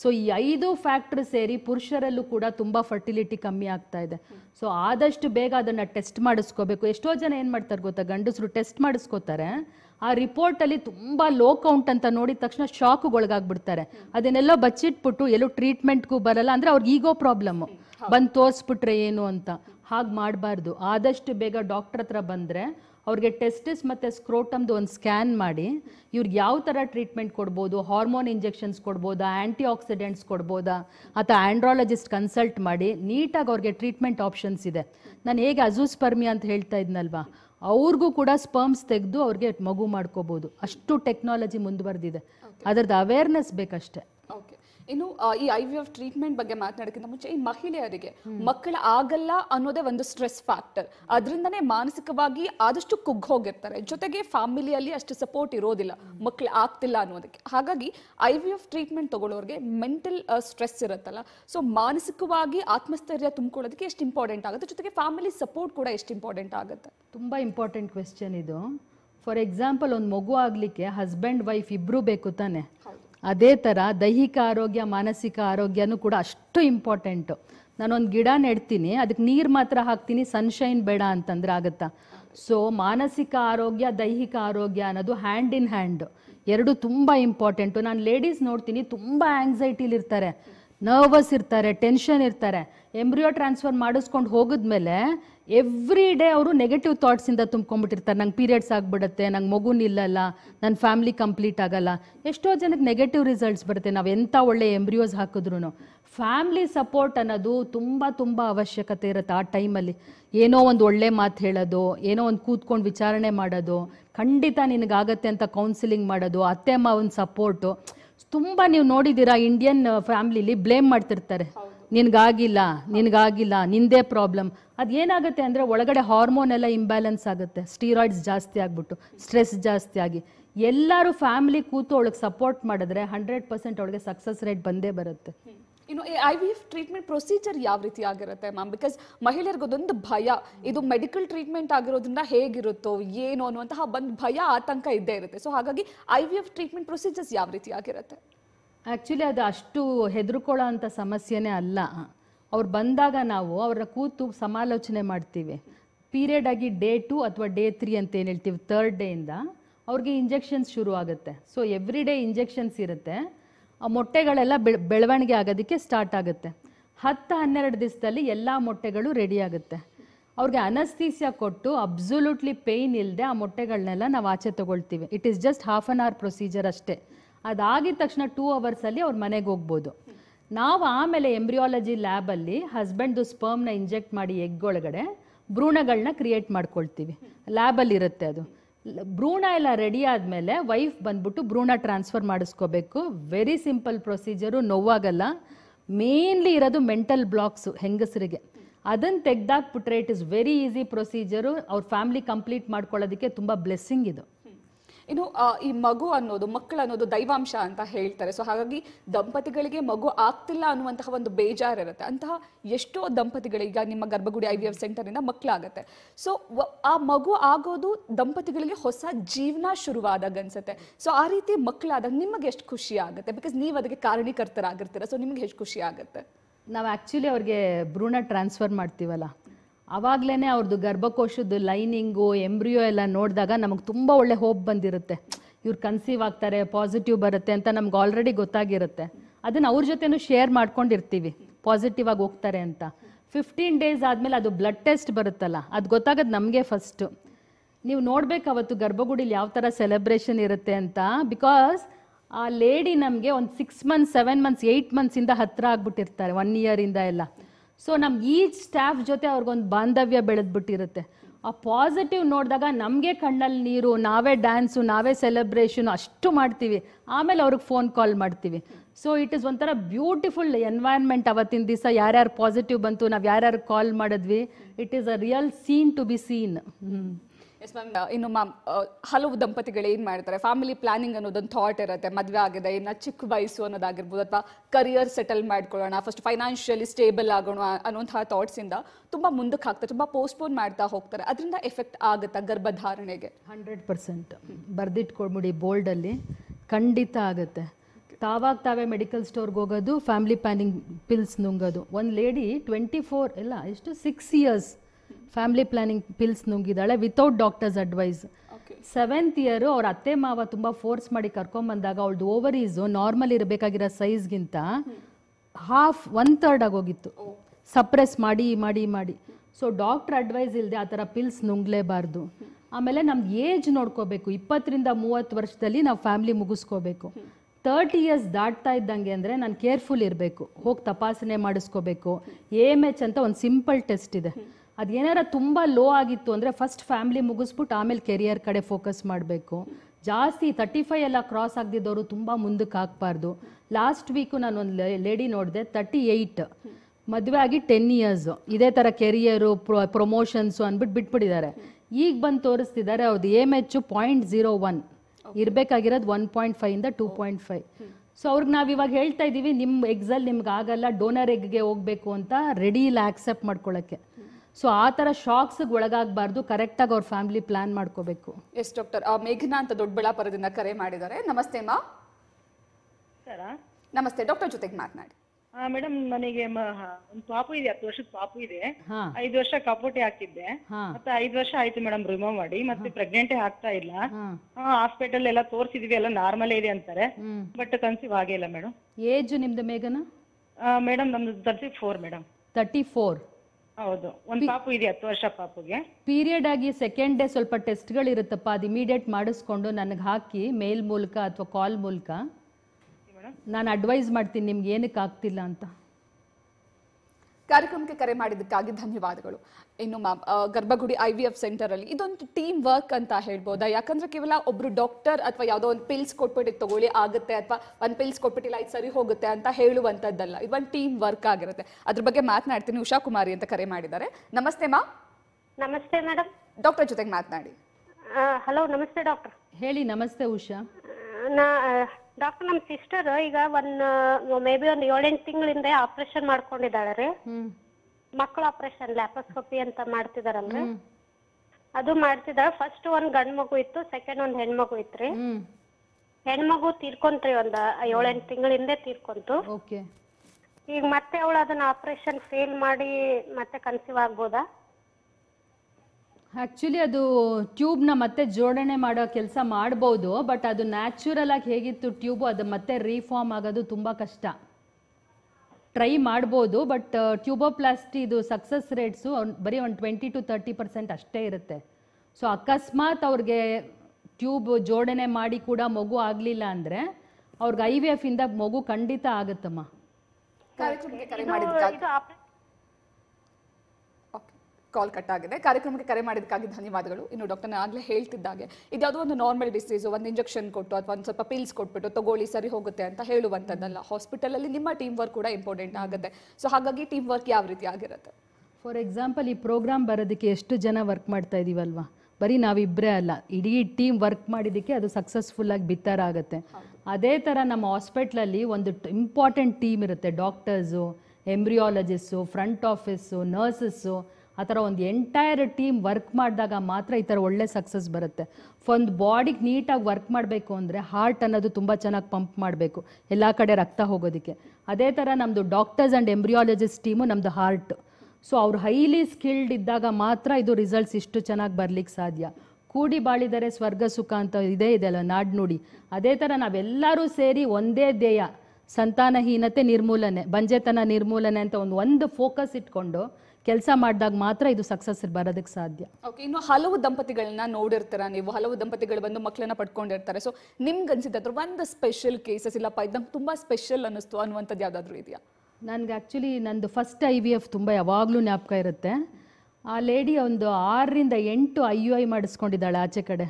ಸೊ ಈ ಐದು ಫ್ಯಾಕ್ಟ್ರ್ ಸೇರಿ ಪುರುಷರಲ್ಲೂ ಕೂಡ ತುಂಬ ಫರ್ಟಿಲಿಟಿ ಕಮ್ಮಿ ಆಗ್ತಾ ಇದೆ ಸೊ ಆದಷ್ಟು ಬೇಗ ಅದನ್ನು ಟೆಸ್ಟ್ ಮಾಡಿಸ್ಕೋಬೇಕು ಎಷ್ಟೋ ಜನ ಏನು ಮಾಡ್ತಾರೆ ಗೊತ್ತಾ ಗಂಡಸರು ಟೆಸ್ಟ್ ಮಾಡಿಸ್ಕೋತಾರೆ ಆ ರಿಪೋರ್ಟಲ್ಲಿ ತುಂಬ ಲೋ ಕೌಂಟ್ ಅಂತ ನೋಡಿದ ತಕ್ಷಣ ಶಾಕ್ಗೊಳಗಾಗ್ಬಿಡ್ತಾರೆ ಅದನ್ನೆಲ್ಲ ಬಚ್ಚಿಟ್ಬಿಟ್ಟು ಎಲ್ಲೂ ಟ್ರೀಟ್ಮೆಂಟ್ಗೂ ಬರಲ್ಲ ಅಂದರೆ ಅವ್ರಿಗೆ ಈಗೋ ಪ್ರಾಬ್ಲಮ್ಮು ಬಂದು ತೋರಿಸ್ಬಿಟ್ರೆ ಏನು ಅಂತ ಹಾಗೆ ಮಾಡಬಾರ್ದು ಆದಷ್ಟು ಬೇಗ ಡಾಕ್ಟ್ರ್ ಹತ್ರ ಬಂದರೆ ಅವ್ರಿಗೆ ಟೆಸ್ಟಿಸ್ ಮತ್ತು ಸ್ಕ್ರೋಟಮ್ದು ಒಂದು ಸ್ಕ್ಯಾನ್ ಮಾಡಿ ಇವ್ರಿಗೆ ಯಾವ ಥರ ಟ್ರೀಟ್ಮೆಂಟ್ ಕೊಡ್ಬೋದು ಹಾರ್ಮೋನ್ ಇಂಜೆಕ್ಷನ್ಸ್ ಕೊಡ್ಬೋದಾ ಆ್ಯಂಟಿ ಆಕ್ಸಿಡೆಂಟ್ಸ್ ಕೊಡ್ಬೋದಾ ಅಥವಾ ಆ್ಯಂಡ್ರಾಲಜಿಸ್ಟ್ ಕನ್ಸಲ್ಟ್ ಮಾಡಿ ನೀಟಾಗಿ ಅವ್ರಿಗೆ ಟ್ರೀಟ್ಮೆಂಟ್ ಆಪ್ಷನ್ಸ್ ಇದೆ ನಾನು ಹೇಗೆ ಪರ್ಮಿ ಅಂತ ಹೇಳ್ತಾ ಇದ್ನಲ್ವಾ ಅವ್ರಿಗೂ ಕೂಡ ಸ್ಪರ್ಮ್ಸ್ ತೆಗೆದು ಅವ್ರಿಗೆ ಮಗು ಮಾಡ್ಕೋಬೋದು ಅಷ್ಟು ಟೆಕ್ನಾಲಜಿ ಮುಂದುವರೆದಿದೆ ಅದರದ್ದು ಅವೇರ್ನೆಸ್ ಬೇಕಷ್ಟೆ ಇನ್ನು ಈ ಐ ವಿ ಎಫ್ ಟ್ರೀಟ್ಮೆಂಟ್ ಬಗ್ಗೆ ಮಾತನಾಡೋಕ್ಕಿಂತ ಮುಂಚೆ ಈ ಮಹಿಳೆಯರಿಗೆ ಮಕ್ಕಳ ಆಗಲ್ಲ ಅನ್ನೋದೇ ಒಂದು ಸ್ಟ್ರೆಸ್ ಫ್ಯಾಕ್ಟರ್ ಅದರಿಂದನೇ ಮಾನಸಿಕವಾಗಿ ಆದಷ್ಟು ಕುಗ್ಗ ಹೋಗಿರ್ತಾರೆ ಜೊತೆಗೆ ಫ್ಯಾಮಿಲಿಯಲ್ಲಿ ಅಷ್ಟು ಸಪೋರ್ಟ್ ಇರೋದಿಲ್ಲ ಮಕ್ಕಳು ಆಗ್ತಿಲ್ಲ ಅನ್ನೋದಕ್ಕೆ ಹಾಗಾಗಿ ಐ ವಿ ಎಫ್ ಟ್ರೀಟ್ಮೆಂಟ್ ತಗೊಳ್ಳೋರಿಗೆ ಮೆಂಟಲ್ ಸ್ಟ್ರೆಸ್ ಇರುತ್ತಲ್ಲ ಸೊ ಮಾನಸಿಕವಾಗಿ ಆತ್ಮಸ್ಥೈರ್ಯ ತುಂಬಿಕೊಳ್ಳೋದಕ್ಕೆ ಎಷ್ಟು ಇಂಪಾರ್ಟೆಂಟ್ ಆಗುತ್ತೆ ಜೊತೆಗೆ ಫ್ಯಾಮಿಲಿ ಸಪೋರ್ಟ್ ಕೂಡ ಎಷ್ಟು ಇಂಪಾರ್ಟೆಂಟ್ ಆಗುತ್ತೆ ತುಂಬ ಇಂಪಾರ್ಟೆಂಟ್ ಕ್ವೆಶನ್ ಇದು ಫಾರ್ ಎಕ್ಸಾಂಪಲ್ ಒಂದು ಮಗು ಆಗಲಿಕ್ಕೆ ಹಸ್ಬೆಂಡ್ ವೈಫ್ ಇಬ್ಬರೂ ಬೇಕು ತಾನೆ ಅದೇ ಥರ ದೈಹಿಕ ಆರೋಗ್ಯ ಮಾನಸಿಕ ಆರೋಗ್ಯನೂ ಕೂಡ ಅಷ್ಟು ಇಂಪಾರ್ಟೆಂಟು ನಾನೊಂದು ಗಿಡ ನೆಡ್ತೀನಿ ಅದಕ್ಕೆ ನೀರು ಮಾತ್ರ ಹಾಕ್ತೀನಿ ಸನ್ಶೈನ್ ಬೇಡ ಅಂತಂದ್ರೆ ಆಗುತ್ತಾ ಸೊ ಮಾನಸಿಕ ಆರೋಗ್ಯ ದೈಹಿಕ ಆರೋಗ್ಯ ಅನ್ನೋದು ಹ್ಯಾಂಡ್ ಇನ್ ಹ್ಯಾಂಡ್ ಎರಡು ತುಂಬ ಇಂಪಾರ್ಟೆಂಟು ನಾನು ಲೇಡೀಸ್ ನೋಡ್ತೀನಿ ತುಂಬ ಆ್ಯಂಗ್ಸೈಟಿಲಿರ್ತಾರೆ ನರ್ವಸ್ ಇರ್ತಾರೆ ಟೆನ್ಷನ್ ಇರ್ತಾರೆ ಎಂಬ್ರಿಯೋ ಟ್ರಾನ್ಸ್ಫರ್ ಮಾಡಿಸ್ಕೊಂಡು ಹೋಗಿದ್ಮೇಲೆ ಎವ್ರಿ ಡೇ ಅವರು ನೆಗೆಟಿವ್ ಥಾಟ್ಸಿಂದ ತುಂಬ್ಕೊಂಡ್ಬಿಟ್ಟಿರ್ತಾರೆ ನಂಗೆ ಪೀರಿಯಡ್ಸ್ ಆಗಿಬಿಡುತ್ತೆ ನಂಗೆ ಮಗು ನನ್ನ ಫ್ಯಾಮ್ಲಿ ಕಂಪ್ಲೀಟ್ ಆಗಲ್ಲ ಎಷ್ಟೋ ಜನಕ್ಕೆ ನೆಗೆಟಿವ್ ರಿಸಲ್ಟ್ಸ್ ಬರುತ್ತೆ ನಾವು ಎಂಥ ಒಳ್ಳೆ ಎಂಬ್ರಿಯೋಸ್ ಹಾಕಿದ್ರು ಫ್ಯಾಮ್ಲಿ ಸಪೋರ್ಟ್ ಅನ್ನೋದು ತುಂಬ ತುಂಬ ಅವಶ್ಯಕತೆ ಇರುತ್ತೆ ಆ ಟೈಮಲ್ಲಿ ಏನೋ ಒಂದು ಒಳ್ಳೆ ಮಾತು ಹೇಳೋದು ಏನೋ ಒಂದು ಕೂತ್ಕೊಂಡು ವಿಚಾರಣೆ ಮಾಡೋದು ಖಂಡಿತ ನಿನಗಾಗತ್ತೆ ಅಂತ ಕೌನ್ಸಿಲಿಂಗ್ ಮಾಡೋದು ಅತ್ತೆ ಅಮ್ಮ ಒಂದು ಸಪೋರ್ಟು ತುಂಬ ನೀವು ನೋಡಿದ್ದೀರಾ ಇಂಡಿಯನ್ ಫ್ಯಾಮಿಲಿಲಿ ಬ್ಲೇಮ್ ಮಾಡ್ತಿರ್ತಾರೆ ನಿನಗಾಗಿಲ್ಲ ನಿನಗಾಗಿಲ್ಲ ನಿಂದೇ ಪ್ರಾಬ್ಲಮ್ ಅದು ಏನಾಗುತ್ತೆ ಅಂದರೆ ಒಳಗಡೆ ಹಾರ್ಮೋನ್ ಎಲ್ಲ ಇಂಬ್ಯಾಲೆನ್ಸ್ ಆಗುತ್ತೆ ಸ್ಟೀರಾಯ್ಡ್ಸ್ ಜಾಸ್ತಿ ಆಗಿಬಿಟ್ಟು ಸ್ಟ್ರೆಸ್ ಜಾಸ್ತಿ ಆಗಿ ಎಲ್ಲರೂ ಫ್ಯಾಮಿಲಿ ಕೂತು ಅವಳಿಗೆ ಸಪೋರ್ಟ್ ಮಾಡಿದ್ರೆ ಹಂಡ್ರೆಡ್ ಪರ್ಸೆಂಟ್ ಅವಳಿಗೆ ಸಕ್ಸಸ್ ರೇಟ್ ಬಂದೇ ಬರುತ್ತೆ ಇನ್ನು a I V F treatment procedure ಯಾವ ರೀತಿ ಆಗಿರುತ್ತೆ ಮ್ಯಾಮ್ ಬಿಕಾಸ್ ಅದೊಂದು ಭಯ ಇದು ಮೆಡಿಕಲ್ ಟ್ರೀಟ್ಮೆಂಟ್ ಆಗಿರೋದ್ರಿಂದ ಹೇಗಿರುತ್ತೋ ಏನು ಅನ್ನುವಂತಹ ಒಂದು ಭಯ ಆತಂಕ ಇದ್ದೇ ಇರುತ್ತೆ ಸೊ ಹಾಗಾಗಿ I V F treatment procedures ಯಾವ ರೀತಿ ಆಗಿರುತ್ತೆ ಆ್ಯಕ್ಚುಲಿ ಅದು ಅಷ್ಟು ಹೆದರ್ಕೊಳ್ಳೋ ಅಂಥ ಸಮಸ್ಯೆನೇ ಅಲ್ಲ ಅವ್ರು ಬಂದಾಗ ನಾವು ಅವರ ಕೂತು ಸಮಾಲೋಚನೆ ಮಾಡ್ತೀವಿ ಪೀರಿಯಡ್ ಆಗಿ ಡೇ ಟು ಅಥವಾ ಡೇ ತ್ರೀ ಅಂತ ಏನು ಹೇಳ್ತೀವಿ ತರ್ಡ್ ಡೇಯಿಂದ ಅವ್ರಿಗೆ ಇಂಜೆಕ್ಷನ್ಸ್ ಶುರು ಆಗುತ್ತೆ ಸೊ ಎವ್ರಿ ಡೇ ಇಂಜೆಕ್ಷನ್ಸ್ ಇರುತ್ತೆ ಆ ಮೊಟ್ಟೆಗಳೆಲ್ಲ ಬೆಳವಣಿಗೆ ಆಗೋದಕ್ಕೆ ಸ್ಟಾರ್ಟ್ ಆಗುತ್ತೆ ಹತ್ತು ಹನ್ನೆರಡು ದಿವಸದಲ್ಲಿ ಎಲ್ಲ ಮೊಟ್ಟೆಗಳು ರೆಡಿ ಆಗುತ್ತೆ ಅವ್ರಿಗೆ ಅನಸ್ತೀಸಿಯಾ ಕೊಟ್ಟು ಅಬ್ಸುಲೂಟ್ಲಿ ಪೇಯ್ನ್ ಇಲ್ಲದೆ ಆ ಮೊಟ್ಟೆಗಳನ್ನೆಲ್ಲ ನಾವು ಆಚೆ ತೊಗೊಳ್ತೀವಿ it is just half an hour procedure ಅಷ್ಟೇ ಅದಾಗಿದ ತಕ್ಷಣ ಟೂ ಅವರ್ಸಲ್ಲಿ ಅವ್ರ ಮನೆಗೆ ಹೋಗ್ಬೋದು ನಾವು ಆಮೇಲೆ ಎಂಬ್ರಿಯಾಲಜಿ ಲ್ಯಾಬಲ್ಲಿ ಹಸ್ಬೆಂಡ್ದು ಸ್ಪರ್ಮ್ನ ಇಂಜೆಕ್ಟ್ ಮಾಡಿ ಎಗ್ ಒಳಗಡೆ ಭ್ರೂಣಗಳನ್ನ ಕ್ರಿಯೇಟ್ ಮಾಡ್ಕೊಳ್ತೀವಿ ಲ್ಯಾಬಲ್ಲಿರುತ್ತೆ ಅದು ಭ್ರೂಣ ಎಲ್ಲ ರೆಡಿ ಆದಮೇಲೆ ವೈಫ್ ಬಂದ್ಬಿಟ್ಟು ಭ್ರೂಣ ಟ್ರಾನ್ಸ್ಫರ್ ಮಾಡಿಸ್ಕೋಬೇಕು ವೆರಿ ಸಿಂಪಲ್ ಪ್ರೊಸೀಜರು ನೋವಾಗಲ್ಲ ಮೇನ್ಲಿ ಇರೋದು ಮೆಂಟಲ್ ಬ್ಲಾಕ್ಸು ಹೆಂಗಸರಿಗೆ ಅದನ್ನು ತೆಗೆದಾಕ್ಬಿಟ್ರೆ it is very easy procedure ಅವ್ರ ಫ್ಯಾಮ್ಲಿ ಕಂಪ್ಲೀಟ್ ಮಾಡ್ಕೊಳ್ಳೋದಕ್ಕೆ ತುಂಬ ಬ್ಲೆಸ್ಸಿಂಗ್ ಇದು ಇನ್ನು ಈ ಮಗು ಅನ್ನೋದು ಮಕ್ಕಳು ಅನ್ನೋದು ದೈವಾಂಶ ಅಂತ ಹೇಳ್ತಾರೆ ಸೊ ಹಾಗಾಗಿ ದಂಪತಿಗಳಿಗೆ ಮಗು ಆಗ್ತಿಲ್ಲ ಅನ್ನುವಂತಹ ಒಂದು ಇರುತ್ತೆ ಅಂತಹ ಎಷ್ಟೋ ದಂಪತಿಗಳಿಗೆ ನಿಮ್ಮ ಗರ್ಭಗುಡಿ ಐ ವಿ ಎಫ್ ಸೆಂಟರಿಂದ ಮಕ್ಕಳಾಗತ್ತೆ ಸೊ ಆ ಮಗು ಆಗೋದು ದಂಪತಿಗಳಿಗೆ ಹೊಸ ಜೀವನ ಶುರುವಾದಾಗ ಅನ್ಸುತ್ತೆ ಸೊ ಆ ರೀತಿ ಮಕ್ಕಳಾದಾಗ ನಿಮಗೆ ಎಷ್ಟು ಖುಷಿ ಆಗುತ್ತೆ ಬಿಕಾಸ್ ನೀವು ಅದಕ್ಕೆ ಕಾರಣೀಕರ್ತರಾಗಿರ್ತೀರ ಸೊ ನಿಮ್ಗೆ ಎಷ್ಟು ಖುಷಿ ಆಗುತ್ತೆ ನಾವು ಆ್ಯಕ್ಚುಲಿ ಅವ್ರಿಗೆ ಭ್ರೂಣ ಟ್ರಾನ್ಸ್ಫರ್ ಮಾಡ್ತೀವಲ್ಲ ಆವಾಗಲೇ ಅವ್ರದ್ದು ಗರ್ಭಕೋಶದ ಲೈನಿಂಗು ಎಂಬ್ರಿಯೋ ಎಲ್ಲ ನೋಡಿದಾಗ ನಮಗೆ ತುಂಬ ಒಳ್ಳೆ ಹೋಪ್ ಬಂದಿರುತ್ತೆ ಇವ್ರು ಕನ್ಸೀವ್ ಆಗ್ತಾರೆ ಪಾಸಿಟಿವ್ ಬರುತ್ತೆ ಅಂತ ನಮ್ಗೆ ಆಲ್ರೆಡಿ ಗೊತ್ತಾಗಿರುತ್ತೆ ಅದನ್ನು ಅವ್ರ ಜೊತೆನೂ ಶೇರ್ ಮಾಡ್ಕೊಂಡಿರ್ತೀವಿ ಪಾಸಿಟಿವ್ ಆಗಿ ಹೋಗ್ತಾರೆ ಅಂತ ಫಿಫ್ಟೀನ್ ಡೇಸ್ ಆದಮೇಲೆ ಅದು ಬ್ಲಡ್ ಟೆಸ್ಟ್ ಬರುತ್ತಲ್ಲ ಅದು ಗೊತ್ತಾಗೋದು ನಮಗೆ ಫಸ್ಟು ನೀವು ನೋಡ್ಬೇಕು ಅವತ್ತು ಗರ್ಭಗುಡಿಲಿ ಯಾವ ಥರ ಸೆಲೆಬ್ರೇಷನ್ ಇರುತ್ತೆ ಅಂತ ಬಿಕಾಸ್ ಆ ಲೇಡಿ ನಮಗೆ ಒಂದು six months seven months eight ಮಂತ್ಸಿಂದ ಹತ್ತಿರ ಆಗ್ಬಿಟ್ಟಿರ್ತಾರೆ ಒನ್ ಇಯರಿಂದ ಎಲ್ಲ ಸೊ ನಮ್ಮ ಈ ಸ್ಟಾಫ್ ಜೊತೆ ಅವ್ರಿಗೊಂದು ಬಾಂಧವ್ಯ ಬೆಳೆದ್ಬಿಟ್ಟಿರುತ್ತೆ ಆ ಪಾಸಿಟಿವ್ ನೋಡಿದಾಗ ನಮಗೆ ಕಣ್ಣಲ್ಲಿ ನೀರು ನಾವೇ ಡ್ಯಾನ್ಸು ನಾವೇ ಸೆಲೆಬ್ರೇಷನು ಅಷ್ಟು ಮಾಡ್ತೀವಿ ಆಮೇಲೆ ಅವ್ರಿಗೆ ಫೋನ್ ಕಾಲ್ ಮಾಡ್ತೀವಿ ಸೊ ಇಟ್ ಇಸ್ ಒಂಥರ ಬ್ಯೂಟಿಫುಲ್ ಎನ್ವೈರ್ಮೆಂಟ್ ಅವತ್ತಿನ ದಿವಸ ಯಾರ್ಯಾರು ಪಾಸಿಟಿವ್ ಬಂತು ನಾವು ಯಾರ್ಯಾರು ಕಾಲ್ ಮಾಡಿದ್ವಿ it is a real scene to be seen yes ma'am uh, ಇನ್ನು ಮ್ಯಾಮ್ ಹಲವು ದಂಪತಿಗಳು ಏನು ಮಾಡ್ತಾರೆ ಫ್ಯಾಮಿಲಿ ಪ್ಲಾನಿಂಗ್ ಅನ್ನೋದೊಂದು ಥಾಟ್ ಇರುತ್ತೆ ಮದುವೆ ಆಗಿದೆ ಇನ್ನು ಚಿಕ್ಕ ವಯಸ್ಸು ಅನ್ನೋದಾಗಿರ್ಬೋದು ಅಥವಾ ಕರಿಯರ್ ಸೆಟಲ್ ಮಾಡ್ಕೊಳ್ಳೋಣ ಫಸ್ಟ್ ಫೈನಾನ್ಷಿಯಲಿ ಸ್ಟೇಬಲ್ ಆಗೋಣ ಅನ್ನೋಂತಹ ಥಾಟ್ಸಿಂದ ತುಂಬ ಮುಂದಕ್ಕೆ ಹಾಕ್ತಾರೆ ತುಂಬ ಪೋಸ್ಟ್ಪೋನ್ ಮಾಡ್ತಾ ಹೋಗ್ತಾರೆ ಅದರಿಂದ ಎಫೆಕ್ಟ್ ಆಗುತ್ತಾ ಗರ್ಭಧಾರಣೆಗೆ ಹಂಡ್ರೆಡ್ ಪರ್ಸೆಂಟ್ ಬರ್ದಿಟ್ಕೊಡ್ಬಿಡಿ ಬೋಲ್ಡಲ್ಲಿ ಖಂಡಿತ ಆಗುತ್ತೆ ತಾವಾಗ ತಾವೇ ಮೆಡಿಕಲ್ ಸ್ಟೋರ್ಗೆ ಹೋಗೋದು ಫ್ಯಾಮಿಲಿ ಪ್ಲಾನಿಂಗ್ ಪಿಲ್ಸ್ ನುಂಗೋದು ಒಂದು ಲೇಡಿ ಟ್ವೆಂಟಿ ಫೋರ್ ಎಲ್ಲ ಎಷ್ಟು six years family planning pills ನುಂಗಿದ್ದಾಳೆ without doctor's advice seventh year ಅವ್ರ ಅತ್ತೆ ಮಾವ ತುಂಬ ಫೋರ್ಸ್ ಮಾಡಿ ಕರ್ಕೊಂಬಂದಾಗ ಅವಳದು ಓವರೀಸು ನಾರ್ಮಲ್ ಇರಬೇಕಾಗಿರೋ ಸೈಜ್ಗಿಂತ ಹಾಫ್ ಒನ್ ಥರ್ಡ್ ಆಗೋಗಿತ್ತು ಸಪ್ರೆಸ್ ಮಾಡಿ ಮಾಡಿ ಮಾಡಿ ಸೊ ಡಾಕ್ಟರ್ ಅಡ್ವೈಸ್ ಇಲ್ಲದೆ ಆ ಥರ ಪಿಲ್ಸ್ ನುಂಗ್ಲೇಬಾರ್ದು ಆಮೇಲೆ ನಮ್ಮ ಏಜ್ ನೋಡ್ಕೋಬೇಕು ಇಪ್ಪತ್ತರಿಂದ ಮೂವತ್ತು ವರ್ಷದಲ್ಲಿ ನಾವು ಫ್ಯಾಮಿಲಿ ಮುಗಿಸ್ಕೋಬೇಕು ತರ್ಟಿ ಇಯರ್ಸ್ ದಾಟ್ತಾ ಇದ್ದಂಗೆ ಅಂದರೆ ನಾನು ಕೇರ್ಫುಲ್ ಇರಬೇಕು ಹೋಗಿ ತಪಾಸಣೆ ಮಾಡಿಸ್ಕೋಬೇಕು ಎ ಎಮ್ ಎಚ್ ಅಂತ ಒಂದು ಸಿಂಪಲ್ ಟೆಸ್ಟ್ ಇದೆ ಅದೇನಾರ ತುಂಬ ಲೋ ಆಗಿತ್ತು ಅಂದರೆ ಫಸ್ಟ್ ಫ್ಯಾಮಿಲಿ ಮುಗಿಸ್ಬಿಟ್ಟು ಆಮೇಲೆ ಕೆರಿಯರ್ ಕಡೆ ಫೋಕಸ್ ಮಾಡಬೇಕು ಜಾಸ್ತಿ ತರ್ಟಿ ಫೈ ಎಲ್ಲ ಕ್ರಾಸ್ ಆಗದಿದ್ದವರು ತುಂಬ ಮುಂದಕ್ಕೆ ಹಾಕ್ಬಾರ್ದು ಲಾಸ್ಟ್ ವೀಕು ನಾನೊಂದು ಲೇಡಿ ನೋಡಿದೆ ತರ್ಟಿ ಏಯ್ಟ್ ಮದುವೆ ಆಗಿ ಟೆನ್ ಇಯರ್ಸು ಇದೇ ಥರ ಕೆರಿಯರು ಪ್ರೊ ಪ್ರೊಮೋಷನ್ಸು ಅಂದ್ಬಿಟ್ಟು ಬಿಟ್ಬಿಟ್ಟಿದ್ದಾರೆ ಈಗ ಬಂದು ತೋರಿಸ್ತಿದ್ದಾರೆ ಅವ್ರದ್ದು A M H point zero one ಇರಬೇಕಾಗಿರೋದು ಒನ್ ಪಾಯಿಂಟ್ ಫೈವಿಂದ ಟೂ ಪಾಯಿಂಟ್ ಫೈವ್ ಸೊ ಅವ್ರಿಗೆ ನಾವು ಇವಾಗ ಹೇಳ್ತಾ ಇದ್ದೀವಿ ನಿಮ್ಮ ಎಗ್ಸಲ್ಲಿ ನಿಮ್ಗೆ ಆಗಲ್ಲ ಡೋನರ್ ಎಗ್ಗೆ ಹೋಗಬೇಕು ಅಂತ ರೆಡಿ ಇಲ್ಲ ಆಕ್ಸೆಪ್ಟ್ ಮಾಡ್ಕೊಳ್ಳೋಕ್ಕೆ ಸೊ ಆ ಥರ ಶಾಕ್ಸ್ಗೆ ಒಳಗಾಗಬಾರ್ದು ಕರೆಕ್ಟಾಗಿ ಅವ್ರ ಫ್ಯಾಮಿಲಿ ಪ್ಲಾನ್ ಮಾಡ್ಕೋಬೇಕು ಎಸ್ ಡಾಕ್ಟರ್ ಆ ಮೇಘನಾ ಅಂತ ದೊಡ್ಡಬಳ್ಳಾಪುರದಿಂದ ಕರೆ ಮಾಡಿದ್ದಾರೆ ನಮಸ್ತೆ ಮಾ ಸರ ನಮಸ್ತೆ ಡಾಕ್ಟರ್ ಜೊತೆಗೆ ಮಾತನಾಡಿ ಆ ಮೇಡಮ್ ನನಗೆ ಒಂದು ಪಾಪು ಇದೆ ಹತ್ತು ವರ್ಷದ ಪಾಪು ಇದೆ ಐದು ವರ್ಷ ಕಪೋಟೆ ಹಾಕಿದ್ದೆ ಮತ್ತೆ ಐದು ವರ್ಷ ಆಯ್ತು ಮೇಡಮ್ ರಿಮೂವ್ ಮಾಡಿ ಮತ್ತೆ ಪ್ರೆಗ್ನೆಂಟ್ ಆಗ್ತಾ ಇಲ್ಲ ಹಾಸ್ಪಿಟಲ್ ಎಲ್ಲ ತೋರಿಸಿದೀವಿ ಎಲ್ಲ ನಾರ್ಮಲ್ ಇದೆ ಅಂತಾರೆ ಬಟ್ ಕನ್ಸಿವ್ ಆಗೇ ಇಲ್ಲ ಮೇಡಮ್ ಏಜ್ ನಿಮ್ದು ಮೇಘನಾ ಮೇಡಮ್ ನಮ್ದು thirty four madam thirty four ಹೌದು ಒಂದು ವರ್ಷ ಪೀರಿಯಡ್ ಆಗಿ ಸೆಕೆಂಡ್ ಡೇ ಸ್ವಲ್ಪ ಗಳು ಇರುತ್ತಪ್ಪ ಅದು ಇಮಿಡಿಯೇಟ್ ಮಾಡಿಸ್ಕೊಂಡು ನನಗೆ ಹಾಕಿ ಮೇಲ್ ಮೂಲಕ ಅಥವಾ ಕಾಲ್ ಮೂಲಕ ನಾನು ಅಡ್ವೈಸ್ ಮಾಡ್ತೀನಿ ನಿಮ್ಗೆ ಏನಕ್ಕೆ ಆಗ್ತಿಲ್ಲ ಅಂತ ಕಾರ್ಯಕ್ರಮಕ್ಕೆ ಕರೆ ಮಾಡಿದ್ದಕ್ಕಾಗಿ ಧನ್ಯವಾದಗಳು ಇನ್ನು Garbhagudi I V F centre ಅಲ್ಲಿ ಇದೊಂದು ಟೀಮ್ ವರ್ಕ್ ಅಂತ ಹೇಳ್ಬೋದಾ ಯಾಕಂದ್ರೆ ಕೇವಲ ಒಬ್ರು ಡಾಕ್ಟರ್ ಅಥವಾ ಯಾವುದೋ ಒಂದು ಪಿಲ್ಸ್ ಕೊಟ್ಬಿಟ್ಟು ತಗೊಳ್ಳಿ ಆಗುತ್ತೆ ಅಥವಾ ಒಂದು ಪಿಲ್ಸ್ ಕೊಟ್ಬಿಟ್ಟಿಲ್ಲ ಇದು ಸರಿ ಹೋಗುತ್ತೆ ಅಂತ ಹೇಳುವಂಥದ್ದಲ್ಲ ಇದೊಂದು ಟೀಮ್ ವರ್ಕ್ ಆಗಿರುತ್ತೆ ಅದ್ರ ಬಗ್ಗೆ ಮಾತನಾಡ್ತೀನಿ ಉಷಾ ಕುಮಾರಿ ಅಂತ ಕರೆ ಮಾಡಿದ್ದಾರೆ ನಮಸ್ತೆ ಮಾ ನಮಸ್ತೆ ಮೇಡಮ್ ಡಾಕ್ಟರ್ ಜೊತೆಗೆ ಮಾತನಾಡಿ ಹಲೋ ನಮಸ್ತೆ ಡಾಕ್ಟರ್ ಹೇಳಿ ನಮಸ್ತೆ ಉಷಾ ನಾ ಡಾಕ್ಟರ್ ನಮ್ ಸಿಸ್ಟರ್ ಈಗ ಒನ್ ಮೇ ಬಿ ಒಂದ್ ಏಳೆಂಟು ತಿಂಗಳಿಂದ ಆಪರೇಷನ್ ಮಾಡ್ಕೊಂಡಿದ್ದಾಳೆ ರೀ ಮಕ್ಕಳ ಆಪರೇಷನ್ ಲ್ಯಾಪೋಸ್ಕೋಪಿ ಅಂತ ಮಾಡ್ತಿದಾರಲ್ರಿ ಅದು ಮಾಡ್ತಿದ್ದಾಳೆ ಫಸ್ಟ್ ಒಂದ್ ಗಂಡ್ ಮಗು ಇತ್ತು ಸೆಕೆಂಡ್ ಒಂದ್ ಹೆಣ್ಮಗು ಇತ್ರಿ ಹೆಣ್ಮಗು ತೀರ್ಕೊಂತ್ರಿ ಒಂದು ಏಳೆಂಟು ತಿಂಗಳಿಂದ ತೀರ್ಕೊಂತು ಈಗ ಮತ್ತೆ ಅವಳು ಅದನ್ನ ಆಪರೇಷನ್ ಫೇಲ್ ಮಾಡಿ ಮತ್ತೆ ಕನ್ಸೀವ್ ಆಗ್ಬೋದಾ ಆ್ಯಕ್ಚುಲಿ ಅದು ಟ್ಯೂಬ್ನ ಮತ್ತೆ ಜೋಡಣೆ ಮಾಡೋ ಕೆಲಸ ಮಾಡ್ಬೋದು ಬಟ್ ಅದು ನ್ಯಾಚುರಲ್ ಆಗಿ ಹೇಗಿತ್ತು ಟ್ಯೂಬು ಅದು ಮತ್ತೆ ರೀಫಾರ್ಮ್ ಆಗೋದು ತುಂಬ ಕಷ್ಟ ಟ್ರೈ ಮಾಡ್ಬೋದು ಬಟ್ ಟ್ಯೂಬೋಪ್ಲಾಸ್ಟಿ uh, ಇದು ಸಕ್ಸಸ್ ರೇಟ್ಸು ಬರೀ ಒಂದು ಟ್ವೆಂಟಿ ಟು ತರ್ಟಿ ಪರ್ಸೆಂಟ್ ಅಷ್ಟೇ ಇರುತ್ತೆ ಸೊ ಅಕಸ್ಮಾತ್ ಅವ್ರಿಗೆ ಟ್ಯೂಬ್ ಜೋಡಣೆ ಮಾಡಿ ಕೂಡ ಮಗು ಆಗಲಿಲ್ಲ ಅಂದರೆ ಅವ್ರಿಗೆ ಐ ವಿ ಎಫ್ ಇಂದ ಮಗು ಖಂಡಿತ ಆಗುತ್ತಮ್ಮ ಕಾಲ್ ಕಟ್ ಆಗಿದೆ ಕಾರ್ಯಕ್ರಮಕ್ಕೆ ಕರೆ ಮಾಡಿದ್ದಕ್ಕಾಗಿ ಧನ್ಯವಾದಗಳು ಇನ್ನು ಡಾಕ್ಟರ್ ಆಗಲೇ ಹೇಳ್ತಿದ್ದಾಗೆ ಇದ್ಯಾವುದೋ ಒಂದು ನಾರ್ಮಲ್ ಡಿಸೀಸು ಒಂದು ಇಂಜೆಕ್ಷನ್ ಕೊಟ್ಟು ಅಥವಾ ಒಂದು ಸ್ವಲ್ಪ ಪಿಲ್ಸ್ ಕೊಟ್ಬಿಟ್ಟು ತಗೊಳ್ಳಿ ಸರಿ ಹೋಗುತ್ತೆ ಅಂತ ಹೇಳುವಂಥದ್ದಲ್ಲ ಹಾಸ್ಪಿಟಲಲ್ಲಿ ನಿಮ್ಮ ಟೀಮ್ ವರ್ಕ್ ಕೂಡ ಇಂಪಾರ್ಟೆಂಟ್ ಆಗುತ್ತೆ ಸೊ ಹಾಗಾಗಿ ಟೀಮ್ ವರ್ಕ್ ಯಾವ ರೀತಿ ಆಗಿರುತ್ತೆ ಫಾರ್ ಎಕ್ಸಾಂಪಲ್ ಈ ಪ್ರೋಗ್ರಾಮ್ ಬರೋದಕ್ಕೆ ಎಷ್ಟು ಜನ ವರ್ಕ್ ಮಾಡ್ತಾ ಇದ್ದೀವಲ್ವಾ ಬರೀ ನಾವಿಬ್ಬರೇ ಅಲ್ಲ ಇಡೀ ಟೀಮ್ ವರ್ಕ್ ಮಾಡಿದ್ದಕ್ಕೆ ಅದು ಆಗಿ ಬಿತ್ತಾರ ಆಗುತ್ತೆ ಅದೇ ಥರ ನಮ್ಮ ಹಾಸ್ಪಿಟ್ಲಲ್ಲಿ ಒಂದು ಇಂಪಾರ್ಟೆಂಟ್ ಟೀಮ್ ಇರುತ್ತೆ doctors embryologists front office nurses ಆ ಥರ ಒಂದು ಎಂಟೈರ್ ಟೀಮ್ ವರ್ಕ್ ಮಾಡಿದಾಗ ಮಾತ್ರ ಈ ಥರ ಒಳ್ಳೆ ಸಕ್ಸಸ್ ಬರುತ್ತೆ ಒಂದು ಬಾಡಿಗೆ ನೀಟಾಗಿ ವರ್ಕ್ ಮಾಡಬೇಕು ಅಂದರೆ ಹಾರ್ಟ್ ಅನ್ನೋದು ತುಂಬ ಚೆನ್ನಾಗಿ ಪಂಪ್ ಮಾಡಬೇಕು ಎಲ್ಲ ಕಡೆ ರಕ್ತ ಹೋಗೋದಕ್ಕೆ ಅದೇ ಥರ ನಮ್ಮದು ಡಾಕ್ಟರ್ಸ್ ಆ್ಯಂಡ್ ಎಂಬ್ರಿಯಾಲಜಿಸ್ಟ್ ಟೀಮು ನಮ್ಮದು ಹಾರ್ಟ್ ಸೊ ಅವ್ರು ಹೈಲಿ ಸ್ಕಿಲ್ಡ್ ಇದ್ದಾಗ ಮಾತ್ರ ಇದು ರಿಸಲ್ಟ್ಸ್ ಇಷ್ಟು ಚೆನ್ನಾಗಿ ಬರಲಿಕ್ಕೆ ಸಾಧ್ಯ ಕೂಡಿ ಬಾಳಿದರೆ ಸ್ವರ್ಗ ಸುಖ ಅಂತ ಇದೇ ಇದೆಯಲ್ಲ ನಾಡು ನುಡಿ ಅದೇ ಥರ ನಾವೆಲ್ಲರೂ ಸೇರಿ ಒಂದೇ ಧ್ಯೇಯ ಸಂತಾನಹೀನತೆ ನಿರ್ಮೂಲನೆ ಬಂಜೆತನ ನಿರ್ಮೂಲನೆ ಅಂತ ಒಂದು ಒಂದು ಫೋಕಸ್ ಇಟ್ಕೊಂಡು ಕೆಲಸ ಮಾಡಿದಾಗ ಮಾತ್ರ ಇದು ಸಕ್ಸಸ್ ಬರೋದಕ್ಕೆ ಸಾಧ್ಯ ಓಕೆ ಇನ್ನು ಹಲವು ದಂಪತಿಗಳನ್ನ ನೋಡಿರ್ತೀರ ನೀವು ಹಲವು ದಂಪತಿಗಳು ಬಂದು ಮಕ್ಕಳನ್ನ ಪಡ್ಕೊಂಡಿರ್ತಾರೆ ಸೊ ನಿಮ್ಗೆ ಅನ್ಸಿದ್ದಾದ್ರು ಒಂದು ಸ್ಪೆಷಲ್ ಕೇಸಸ್ ಇಲ್ಲಪ್ಪ ಇದಂಗೆ ತುಂಬಾ ಸ್ಪೆಷಲ್ ಅನ್ನಿಸ್ತು ಅನ್ನುವಂಥದ್ದು ಯಾವುದಾದ್ರೂ ಇದೆಯಾ ನನಗೆ ಆ್ಯಕ್ಚುಲಿ ನಂದು ಫಸ್ಟ್ ಐ ವಿ ಎಫ್ ತುಂಬ ಯಾವಾಗಲೂ ಜ್ಞಾಪಕ ಇರುತ್ತೆ ಆ ಲೇಡಿ ಒಂದು ಆರರಿಂದ ಎಂಟು ಐ ಯು ಐ ಮಾಡಿಸ್ಕೊಂಡಿದ್ದಾಳೆ ಆಚೆ ಕಡೆ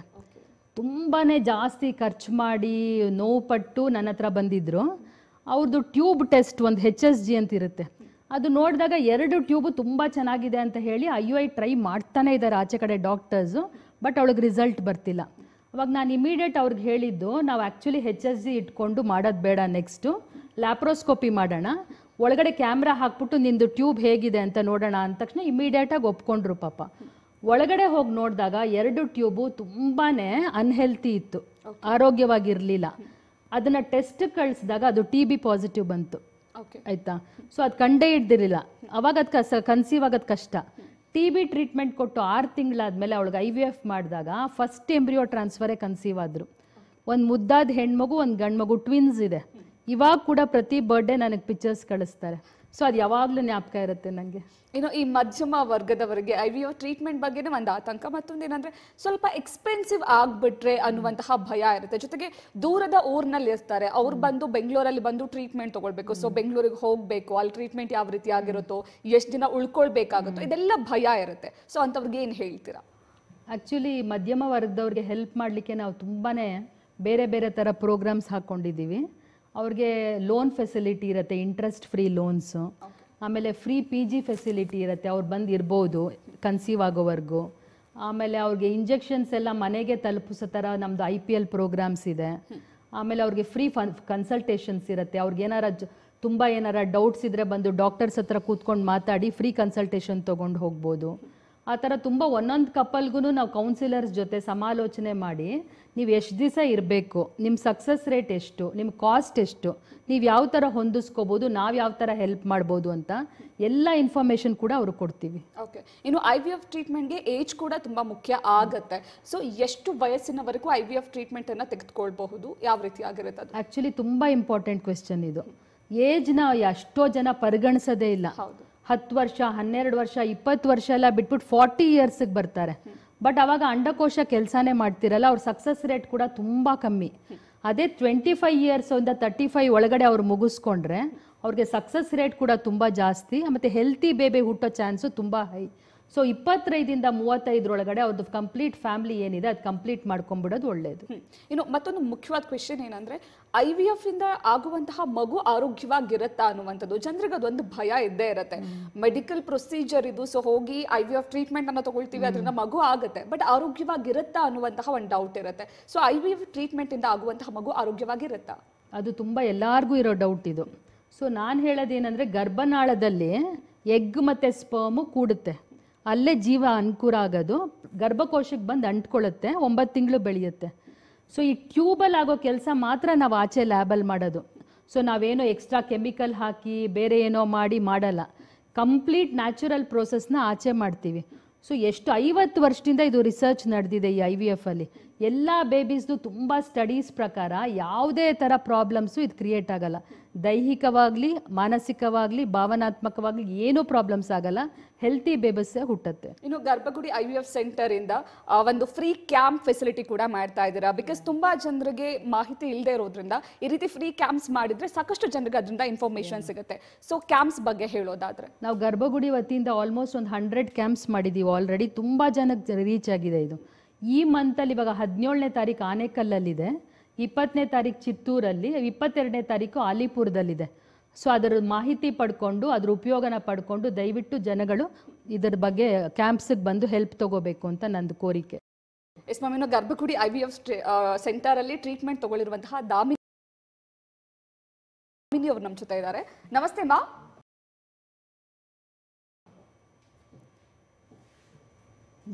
ತುಂಬಾ ಜಾಸ್ತಿ ಖರ್ಚು ಮಾಡಿ ನೋವು ಪಟ್ಟು ನನ್ನ ಹತ್ರ ಬಂದಿದ್ರು ಅವ್ರದ್ದು ಟ್ಯೂಬ್ ಟೆಸ್ಟ್ ಒಂದು ಹೆಚ್ ಎಸ್ ಜಿ ಅಂತ ಇರುತ್ತೆ ಅದು ನೋಡಿದಾಗ ಎರಡು ಟ್ಯೂಬು ತುಂಬ ಚೆನ್ನಾಗಿದೆ ಅಂತ ಹೇಳಿ ಐ ಐ ಟ್ರೈ ಮಾಡ್ತಾನೆ ಇದ್ದಾರೆ ಆಚೆ ಕಡೆ ಡಾಕ್ಟರ್ಸು ಬಟ್ ಅವಳಿಗೆ ರಿಸಲ್ಟ್ ಬರ್ತಿಲ್ಲ ಅವಾಗ ನಾನು ಇಮಿಡಿಯೇಟ್ ಅವ್ರಿಗೆ ಹೇಳಿದ್ದು ನಾವು ಆ್ಯಕ್ಚುಲಿ ಹೆಚ್ ಎಸ್ ಜಿ ಇಟ್ಕೊಂಡು ಮಾಡೋದು ಬೇಡ ನೆಕ್ಸ್ಟು ಲ್ಯಾಪ್ರೋಸ್ಕೋಪಿ ಮಾಡೋಣ ಒಳಗಡೆ ಕ್ಯಾಮ್ರಾ ಹಾಕ್ಬಿಟ್ಟು ನಿಂದು ಟ್ಯೂಬ್ ಹೇಗಿದೆ ಅಂತ ನೋಡೋಣ ಅಂದ ತಕ್ಷಣ ಇಮಿಡಿಯೇಟಾಗಿ ಒಪ್ಕೊಂಡ್ರು ಪಾಪ ಒಳಗಡೆ ಹೋಗಿ ನೋಡಿದಾಗ ಎರಡು ಟ್ಯೂಬು ತುಂಬಾ ಅನ್ಹೆಲ್ತಿ ಇತ್ತು ಆರೋಗ್ಯವಾಗಿರಲಿಲ್ಲ ಅದನ್ನು ಟೆಸ್ಟ್ ಕಳಿಸಿದಾಗ ಅದು ಟಿ ಬಿ ಪಾಸಿಟಿವ್ ಬಂತು ಆಯ್ತಾ ಸೊ ಅದು ಕಂಡೇ ಹಿಡ್ದಿರಲಿಲ್ಲ ಅವಾಗ ಅದು ಕಸ ಕನ್ಸೀವ್ ಆಗೋದು ಕಷ್ಟ ಟಿ ಬಿ ಟ್ರೀಟ್ಮೆಂಟ್ ಕೊಟ್ಟು ಆರು ತಿಂಗಳಾದ್ಮೇಲೆ ಅವಳಿಗೆ ಐ ವಿ ಎಫ್ ಮಾಡಿದಾಗ ಫಸ್ಟ್ ಎಂಬ್ರಿಯೋ ಟ್ರಾನ್ಸ್ಫರೇ ಕನ್ಸೀವ್ ಆದ್ರು ಒಂದು ಮುದ್ದಾದ ಹೆಣ್ಮಗು ಒಂದು ಮಗು ಟ್ವಿನ್ಸ್ ಇದೆ ಇವಾಗ ಕೂಡ ಪ್ರತಿ ಬರ್ಡೇ ನನಗೆ ಪಿಕ್ಚರ್ಸ್ ಕಳಿಸ್ತಾರೆ ಸೊ ಅದು ಯಾವಾಗಲೂ ಜ್ಞಾಪಕ ಇರುತ್ತೆ ನನಗೆ ಏನೋ ಈ ಮಧ್ಯಮ ವರ್ಗದವರಿಗೆ ಐ ವಿ ಟ್ರೀಟ್ಮೆಂಟ್ ಬಗ್ಗೆ ಒಂದು ಆತಂಕ ಮತ್ತೊಂದು ಏನಂದ್ರೆ ಸ್ವಲ್ಪ ಎಕ್ಸ್ಪೆನ್ಸಿವ್ ಆಗ್ಬಿಟ್ರೆ ಅನ್ನುವಂತಹ ಭಯ ಇರುತ್ತೆ ಜೊತೆಗೆ ದೂರದ ಊರಿನಲ್ಲಿ ಇರ್ತಾರೆ ಅವ್ರು ಬಂದು ಬೆಂಗಳೂರಲ್ಲಿ ಬಂದು ಟ್ರೀಟ್ಮೆಂಟ್ ತಗೊಳ್ಬೇಕು ಸೊ ಬೆಂಗಳೂರಿಗೆ ಹೋಗಬೇಕು ಅಲ್ಲಿ ಟ್ರೀಟ್ಮೆಂಟ್ ಯಾವ ರೀತಿ ಆಗಿರುತ್ತೋ ಎಷ್ಟು ದಿನ ಉಳ್ಕೊಳ್ಬೇಕಾಗುತ್ತೋ ಇದೆಲ್ಲ ಭಯ ಇರುತ್ತೆ ಸೊ ಅಂತವ್ರಿಗೆ ಏನು ಹೇಳ್ತೀರಾ ಆಕ್ಚುಲಿ ಮಧ್ಯಮ ವರ್ಗದವ್ರಿಗೆ ಹೆಲ್ಪ್ ಮಾಡಲಿಕ್ಕೆ ನಾವು ತುಂಬಾ ಬೇರೆ ಬೇರೆ ಥರ ಪ್ರೋಗ್ರಾಮ್ಸ್ ಹಾಕೊಂಡಿದ್ದೀವಿ ಅವ್ರಿಗೆ ಲೋನ್ ಫೆಸಿಲಿಟಿ ಇರುತ್ತೆ ಇಂಟ್ರೆಸ್ಟ್ ಫ್ರೀ ಲೋನ್ಸು ಆಮೇಲೆ ಫ್ರೀ ಪಿ ಜಿ ಫೆಸಿಲಿಟಿ ಇರುತ್ತೆ ಅವ್ರು ಬಂದು ಇರ್ಬೋದು ಕನ್ಸೀವ್ ಆಗೋವರೆಗೂ ಆಮೇಲೆ ಅವ್ರಿಗೆ ಇಂಜೆಕ್ಷನ್ಸ್ ಎಲ್ಲ ಮನೆಗೆ ತಲುಪಿಸೋ ಥರ ನಮ್ಮದು ಐ ಪಿ ಎಲ್ ಪ್ರೋಗ್ರಾಮ್ಸ್ ಇದೆ ಆಮೇಲೆ ಅವ್ರಿಗೆ ಫ್ರೀ ಫನ್ ಕನ್ಸಲ್ಟೇಷನ್ಸ್ ಇರುತ್ತೆ ಅವ್ರಿಗೆ ಏನಾರ ತುಂಬ ಏನಾರ ಡೌಟ್ಸ್ ಇದ್ದರೆ ಬಂದು ಡಾಕ್ಟರ್ಸ್ ಹತ್ರ ಕೂತ್ಕೊಂಡು ಮಾತಾಡಿ ಫ್ರೀ ಕನ್ಸಲ್ಟೇಷನ್ ತೊಗೊಂಡು ಹೋಗ್ಬೋದು ಆ ಥರ ತುಂಬ ಒಂದೊಂದು ಕಪಲ್ಗೂ ನಾವು ಕೌನ್ಸಿಲರ್ಸ್ ಜೊತೆ ಸಮಾಲೋಚನೆ ಮಾಡಿ ನೀವು ಎಷ್ಟು ದಿವಸ ಇರಬೇಕು ನಿಮ್ಮ ಸಕ್ಸಸ್ ರೇಟ್ ಎಷ್ಟು ನಿಮ್ಮ ಕಾಸ್ಟ್ ಎಷ್ಟು ನೀವು ಯಾವ ಥರ ಹೊಂದಿಸ್ಕೋಬೋದು ನಾವು ಯಾವ ಥರ ಹೆಲ್ಪ್ ಮಾಡ್ಬೋದು ಅಂತ ಎಲ್ಲ ಇನ್ಫಾರ್ಮೇಷನ್ ಕೂಡ ಅವ್ರಿಗೆ ಕೊಡ್ತೀವಿ ಓಕೆ ಇನ್ನು ಐ ವಿ ಎಫ್ ಟ್ರೀಟ್ಮೆಂಟ್ಗೆ ಏಜ್ ಕೂಡ ತುಂಬ ಮುಖ್ಯ ಆಗುತ್ತೆ ಸೊ ಎಷ್ಟು ವಯಸ್ಸಿನವರೆಗೂ ಐ ವಿ ಎಫ್ ಟ್ರೀಟ್ಮೆಂಟನ್ನು ತೆಗೆದುಕೊಳ್ಬಹುದು ಯಾವ ರೀತಿ ಆಗಿರುತ್ತೆ ಅದು ಆ್ಯಕ್ಚುಲಿ ತುಂಬ ಇಂಪಾರ್ಟೆಂಟ್ ಕ್ವೆಶನ್ ಇದು ಏಜ್ನ ಎಷ್ಟೋ ಜನ ಪರಿಗಣಿಸೋದೇ ಇಲ್ಲ ಹತ್ತು ವರ್ಷ ಹನ್ನೆರಡು ವರ್ಷ ಇಪ್ಪತ್ತು ವರ್ಷ ಎಲ್ಲ ಬಿಟ್ಬಿಟ್ಟು ಫಾರ್ಟಿ ಇಯರ್ಸಿಗೆ ಬರ್ತಾರೆ ಬಟ್ ಅವಾಗ ಅಂಡಕೋಶ ಕೆಲಸನೇ ಮಾಡ್ತಿರಲ್ಲ ಅವ್ರ ಸಕ್ಸಸ್ ರೇಟ್ ಕೂಡ ತುಂಬ ಕಮ್ಮಿ ಅದೇ ಟ್ವೆಂಟಿ ಫೈವ್ ಇಯರ್ಸ್ ಒಂದು ತರ್ಟಿ ಫೈವ್ ಒಳಗಡೆ ಅವ್ರು ಮುಗಿಸ್ಕೊಂಡ್ರೆ ಅವ್ರಿಗೆ ಸಕ್ಸಸ್ ರೇಟ್ ಕೂಡ ತುಂಬ ಜಾಸ್ತಿ ಮತ್ತು ಹೆಲ್ತಿ ಬೇಬಿ ಹುಟ್ಟೋ ಚಾನ್ಸು ತುಂಬ ಹೈ ಸೊ ಇಪ್ಪತ್ತೈದಿಂದ ಮೂವತ್ತೈದರೊಳಗಡೆ ಅವ್ರದ್ದು ಕಂಪ್ಲೀಟ್ ಫ್ಯಾಮಿಲಿ ಏನಿದೆ ಅದು ಕಂಪ್ಲೀಟ್ ಮಾಡ್ಕೊಂಡ್ಬಿಡೋದು ಒಳ್ಳೇದು ಇನ್ನು ಮತ್ತೊಂದು ಮುಖ್ಯವಾದ ಕ್ವೆಶನ್ ಏನಂದ್ರೆ ಐ ವಿ ಎಫ್ ಇಂದ ಆಗುವಂತಹ ಮಗು ಆರೋಗ್ಯವಾಗಿರುತ್ತಾ ಅನ್ನುವಂಥದ್ದು ಜನರಿಗೆ ಅದೊಂದು ಭಯ ಇದ್ದೇ ಇರುತ್ತೆ ಮೆಡಿಕಲ್ ಪ್ರೊಸೀಜರ್ ಇದು ಸೊ ಹೋಗಿ ಐ ವಿ ಎಫ್ ಟ್ರೀಟ್ಮೆಂಟ್ ಅನ್ನ ತಗೊಳ್ತೀವಿ ಅದರಿಂದ ಮಗು ಆಗುತ್ತೆ ಬಟ್ ಆರೋಗ್ಯವಾಗಿರುತ್ತಾ ಅನ್ನುವಂತಹ ಒಂದು ಡೌಟ್ ಇರುತ್ತೆ so I V F treatment ಇಂದ ಆಗುವಂತಹ ಮಗು ಆರೋಗ್ಯವಾಗಿರುತ್ತಾ ಅದು ತುಂಬ ಎಲ್ಲರಿಗೂ ಇರೋ ಡೌಟ್ ಇದು ಸೊ ನಾನು ಹೇಳೋದೇನಂದ್ರೆ ಗರ್ಭನಾಳದಲ್ಲಿ ಎಗ್ ಮತ್ತು ಸ್ಪರ್ಮು ಕೂಡುತ್ತೆ ಅಲ್ಲೇ ಜೀವ ಅನುಕೂಲ ಆಗೋದು ಗರ್ಭಕೋಶಕ್ಕೆ ಬಂದು ಅಂಟ್ಕೊಳ್ಳುತ್ತೆ ಒಂಬತ್ತು ತಿಂಗಳು ಬೆಳೆಯುತ್ತೆ ಸೊ ಈ ಟ್ಯೂಬಲ್ ಆಗೋ ಕೆಲಸ ಮಾತ್ರ ನಾವು ಆಚೆ ಲ್ಯಾಬಲ್ಲಿ ಮಾಡೋದು ಸೊ ನಾವೇನೋ ಎಕ್ಸ್ಟ್ರಾ ಕೆಮಿಕಲ್ ಹಾಕಿ ಬೇರೆ ಏನೋ ಮಾಡಿ ಮಾಡಲ್ಲ ಕಂಪ್ಲೀಟ್ ನ್ಯಾಚುರಲ್ ಪ್ರೋಸೆಸ್ನ ಆಚೆ ಮಾಡ್ತೀವಿ ಸೊ ಎಷ್ಟು ಐವತ್ತು ವರ್ಷದಿಂದ ಇದು ರಿಸರ್ಚ್ ನಡೆದಿದೆ ಈ ಐ ವಿ ಅಲ್ಲಿ ಎಲ್ಲ ಬೇಬೀಸ್ದು ತುಂಬ ಸ್ಟಡೀಸ್ ಪ್ರಕಾರ ಯಾವುದೇ ಥರ ಪ್ರಾಬ್ಲಮ್ಸು ಇದು ಕ್ರಿಯೇಟ್ ಆಗಲ್ಲ ದೈಹಿಕವಾಗಲಿ ಮಾನಸಿಕವಾಗಲಿ ಭಾವನಾತ್ಮಕವಾಗಲಿ ಏನೂ ಪ್ರಾಬ್ಲಮ್ಸ್ ಆಗಲ್ಲ ಹೆಲ್ತಿ ಬೇಬಸ್ ಹುಟ್ಟುತ್ತೆ ಇನ್ನು ಗರ್ಭಗುಡಿ ಐ ವಿ ಎಫ್ ಸೆಂಟರಿಂದ ಒಂದು ಫ್ರೀ ಕ್ಯಾಂಪ್ ಫೆಸಿಲಿಟಿ ಕೂಡ ಮಾಡ್ತಾ ಇದ್ದೀರಾ ಬಿಕಾಸ್ ತುಂಬ ಜನರಿಗೆ ಮಾಹಿತಿ ಇಲ್ಲದೆ ಇರೋದ್ರಿಂದ ಈ ರೀತಿ ಫ್ರೀ ಕ್ಯಾಂಪ್ಸ್ ಮಾಡಿದರೆ ಸಾಕಷ್ಟು ಜನರಿಗೆ ಅದರಿಂದ ಇನ್ಫಾರ್ಮೇಶನ್ ಸಿಗುತ್ತೆ ಸೊ ಕ್ಯಾಂಪ್ಸ್ ಬಗ್ಗೆ ಹೇಳೋದಾದ್ರೆ ನಾವು ಗರ್ಭಗುಡಿ ವತಿಯಿಂದ ಆಲ್ಮೋಸ್ಟ್ ಒಂದು ಹಂಡ್ರೆಡ್ ಕ್ಯಾಂಪ್ಸ್ ಮಾಡಿದ್ದೀವಿ ಆಲ್ರೆಡಿ ತುಂಬ ಜನಕ್ಕೆ ರೀಚ್ ಆಗಿದೆ ಇದು ಈ ಮಂತಲ್ಲಿ ಇವಾಗ ಹದಿನೇಳನೇ ತಾರೀಕು ಆನೇಕಲ್ಲಲ್ಲಿದೆ ಇಪ್ಪತ್ತನೇ ತಾರೀಕು ಚಿತ್ತೂರಲ್ಲಿ ಇಪ್ಪತ್ತೆರಡನೇ ತಾರೀಕು ಆಲಿಪುರದಲ್ಲಿದೆ ಸೊ ಅದರ ಮಾಹಿತಿ ಪಡ್ಕೊಂಡು ಅದ್ರ ಉಪಯೋಗನ ಪಡ್ಕೊಂಡು ದಯವಿಟ್ಟು ಜನಗಳು ಇದರ ಬಗ್ಗೆ ಕ್ಯಾಂಪ್ಸಿಗೆ ಬಂದು ಹೆಲ್ಪ್ ತಗೋಬೇಕು ಅಂತ ನಂದು ಕೋರಿಕೆ ಎಸ್ ಮ್ಯಾಮ್ ಇನ್ನು ಗರ್ಭಗುಡಿ ಐ ವಿ ಎಫ್ ಅಲ್ಲಿ ಟ್ರೀಟ್ಮೆಂಟ್ ತಗೊಳ್ಳಿರುವಂತಹ ದಾಮಿನಿ ಅವರು ನಮ್ಮ ಜೊತೆ ಇದ್ದಾರೆ ನಮಸ್ತೆ ಮಾ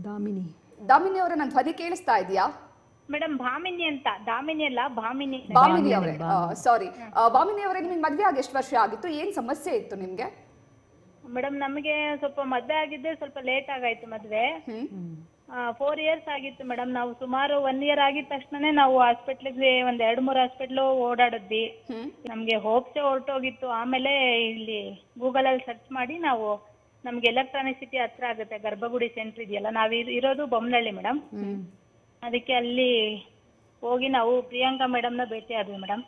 ದಾಮಿನಿ ದಾಮಿನಿ ಅವರ ನನ್ನ ಧ್ವನಿ ಕೇಳಿಸ್ತಾ ಇದೆಯಾ ಮೇಡಮ್ ಭಾಮಿನಿ ಅಂತ ದಾಮಿನಿ ಅಲ್ಲ ಭಾಮಿನಿ ಭಾಮಿನಿ ಅವರೇ ಸಾರಿ ಭಾಮಿನಿ ಅವರೇ ನಿಮಗೆ ಮದುವೆ ಆಗಿ ಎಷ್ಟು ವರ್ಷ ಆಗಿತ್ತು ಏನು ಸಮಸ್ಯೆ ಇತ್ತು ನಿಮಗೆ ಮೇಡಮ್ ನಮಗೆ ಸ್ವಲ್ಪ ಮದುವೆ ಆಗಿದ್ದೆ ಸ್ವಲ್ಪ ಲೇಟ್ ಆಗಾಯ್ತು ಮದುವೆ ಫೋರ್ ಇಯರ್ಸ್ ಆಗಿತ್ತು ಮೇಡಮ್ ನಾವು ಸುಮಾರು ಒನ್ ಇಯರ್ ಆಗಿದ ತಕ್ಷಣನೇ ನಾವು ಹಾಸ್ಪಿಟ್ಲಿಗೆ ಒಂದ್ ಎರಡ್ ಮೂರ್ ಹಾಸ್ಪಿಟ್ಲು ಓಡಾಡಿದ್ವಿ ನಮ್ಗೆ ಹೋಪ್ಸೆ ಹೊರಟೋಗಿತ್ತು ಆಮೇಲೆ ಇಲ್ಲಿ ಗೂಗಲ್ ಅಲ್ಲಿ ಸರ್ಚ್ ಮಾಡಿ ನಾವು ನಮ್ಗೆ ಸಿಟಿ ಹತ್ರ ಆಗುತ್ತೆ ಗರ್ಭಗುಡಿ ಸೆಂಟರ್ ಇದೆಯಲ್ಲ ನಾವ್ ಇರೋದು ಬೊಮ್ಮನಹಳ್ಳಿ ಮೇಡಮ್ ಅದಕ್ಕೆ ಅಲ್ಲಿ ಹೋಗಿ ನಾವು ಪ್ರಿಯಾಂಕಾ ಮೇಡಮ್ನ ಭೇಟಿ ಆದ್ವಿ ಮೇಡಮ್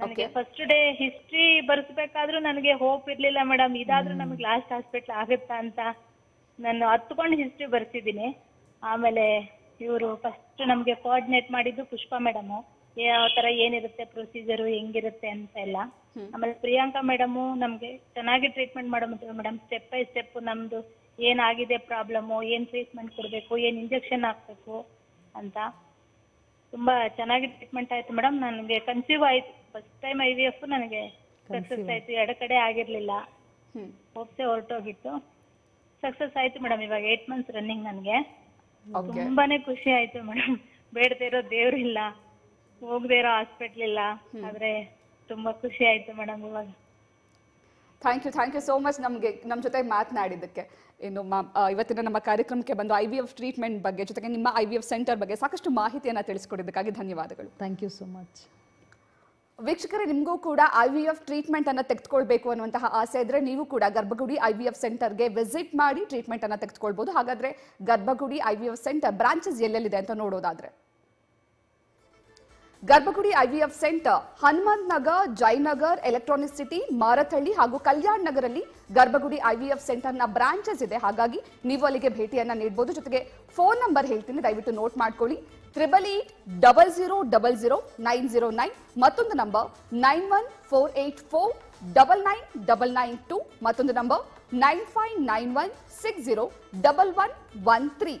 ನನಗೆ ಫಸ್ಟ್ ಡೇ ಹಿಸ್ಟ್ರಿ ಬರ್ಸ್ಬೇಕಾದ್ರೂ ನನಗೆ ಹೋಪ್ ಇರ್ಲಿಲ್ಲ ಮೇಡಮ್ ಇದಾದ್ರೂ ನಮಗೆ ಲಾಸ್ಟ್ ಹಾಸ್ಪಿಟ್ಲ್ ಆಗುತ್ತಾ ಅಂತ ನಾನು ಹತ್ಕೊಂಡು ಹಿಸ್ಟ್ರಿ ಬರ್ಸಿದ್ದೀನಿ ಆಮೇಲೆ ಇವರು ಫಸ್ಟ್ ನಮ್ಗೆ ಕೋಆರ್ಡಿನೇಟ್ ಮಾಡಿದ್ದು ಪುಷ್ಪ ಮೇಡಮು ಯಾವ ತರ ಏನಿರುತ್ತೆ ಪ್ರೊಸೀಜರ್ ಹೆಂಗಿರುತ್ತೆ ಅಂತ ಎಲ್ಲ ಆಮೇಲೆ ಪ್ರಿಯಾಂಕಾ ಮೇಡಮ್ ನಮ್ಗೆ ಚೆನ್ನಾಗಿ ಟ್ರೀಟ್ಮೆಂಟ್ ಮಾಡೋ ಮೇಡಮ್ ಸ್ಟೆಪ್ ಬೈ ಸ್ಟೆಪ್ ನಮ್ದು ಏನಾಗಿದೆ ಪ್ರಾಬ್ಲಮ್ಮು ಏನ್ ಟ್ರೀಟ್ಮೆಂಟ್ ಕೊಡಬೇಕು ಏನ್ ಇಂಜೆಕ್ಷನ್ ಹಾಕ್ಬೇಕು ಅಂತ ತುಂಬಾ ಚೆನ್ನಾಗಿ ಟ್ರೀಟ್ಮೆಂಟ್ ಆಯ್ತು ಮೇಡಮ್ ನನಗೆ ಕನ್ಸೀವ್ ಆಯ್ತು first time I V F ನನಗೆ ಸಕ್ಸಸ್ ಆಯ್ತು ಎರಡು ಕಡೆ ಆಗಿರ್ಲಿಲ್ಲ ಹೋಪ್ಸೆ ಹೊರಟೋಗಿತ್ತು ಸಕ್ಸಸ್ ಆಯ್ತು ಮೇಡಮ್ ಇವಾಗ ಏಟ್ ಮಂತ್ಸ್ ರನ್ನಿಂಗ್ ನನಗೆ ತುಂಬಾನೇ ಖುಷಿ ಆಯ್ತು ಮೇಡಮ್ ಬೇಡದೇ ಇರೋ ದೇವ್ರಿಲ್ಲ ಹೋಗದೆ ಇರೋ ಹಾಸ್ಪಿಟ್ಲ್ ಇಲ್ಲ ಆದ್ರೆ ತುಂಬಾ ಖುಷಿ ಆಯ್ತು ಮೇಡಮ್ ಇವಾಗ thank you thank you so much ನಮಗೆ ನಮ್ಮ ಜೊತೆ ಮಾತನಾಡಿದ್ದಕ್ಕೆ ಏನು ಇವತ್ತಿನ ನಮ್ಮ ಕಾರ್ಯಕ್ರಮಕ್ಕೆ ಬಂದು ಐ ವಿ ಎಫ್ ಟ್ರೀಟ್ಮೆಂಟ್ ಬಗ್ಗೆ ಜೊತೆಗೆ ನಿಮ್ಮ ಐ ವಿ ಎಫ್ ಸೆಂಟರ್ ಬಗ್ಗೆ ಸಾಕಷ್ಟು ಮಾಹಿತಿಯನ್ನು ತಿಳಿಸ್ಕೊಡಿದ್ದಕ್ಕಾಗಿ ಧನ್ಯವಾದಗಳು ಥ್ಯಾಂಕ್ ಯು ಸೋ ಮಚ್ ವೀಕ್ಷಕರೇ ನಿಮಗೂ ಕೂಡ ಐ ವಿ ಎಫ್ ಟ್ರೀಟ್ಮೆಂಟ್ ಅನ್ನು ತೆಗೆದುಕೊಳ್ಬೇಕು ಅನ್ನುವಂತಹ ಆಸೆ ಇದ್ರೆ ನೀವು ಕೂಡ ಗರ್ಭಗುಡಿ ಐ ವಿ ಎಫ್ ಸೆಂಟರ್ಗೆ ವಿಸಿಟ್ ಮಾಡಿ ಟ್ರೀಟ್ಮೆಂಟ್ ಅನ್ನು ತೆಗೆದುಕೊಳ್ಬೋದು ಹಾಗಾದ್ರೆ Garbhagudi I V F centre branches ಎಲ್ಲೆಲ್ಲಿದೆ ಅಂತ ನೋಡೋದಾದ್ರೆ Garbhagudi IVF centre Hanumanth Nagar Jayanagar Electronic City Marathahalli ಹಾಗೂ ಕಲ್ಯಾಣ್ ನಗರಲ್ಲಿ ಗರ್ಭಗುಡಿ ಐವಿಎಫ್ ಸೆಂಟರ್ನ ಬ್ರಾಂಚಸ್ ಇದೆ ಹಾಗಾಗಿ ನೀವು ಅಲ್ಲಿಗೆ ಭೇಟಿಯನ್ನ ನೀಡಬಹುದು ಜೊತೆಗೆ ಫೋನ್ ನಂಬರ್ ಹೇಳ್ತೀನಿ ದಯವಿಟ್ಟು ನೋಟ್ ಮಾಡ್ಕೊಳ್ಳಿ triple eight double zero double zero nine zero nine ಮತ್ತೊಂದು number nine one four eight four double nine double nine two ಮತ್ತೊಂದು number nine five nine one six zero double one one three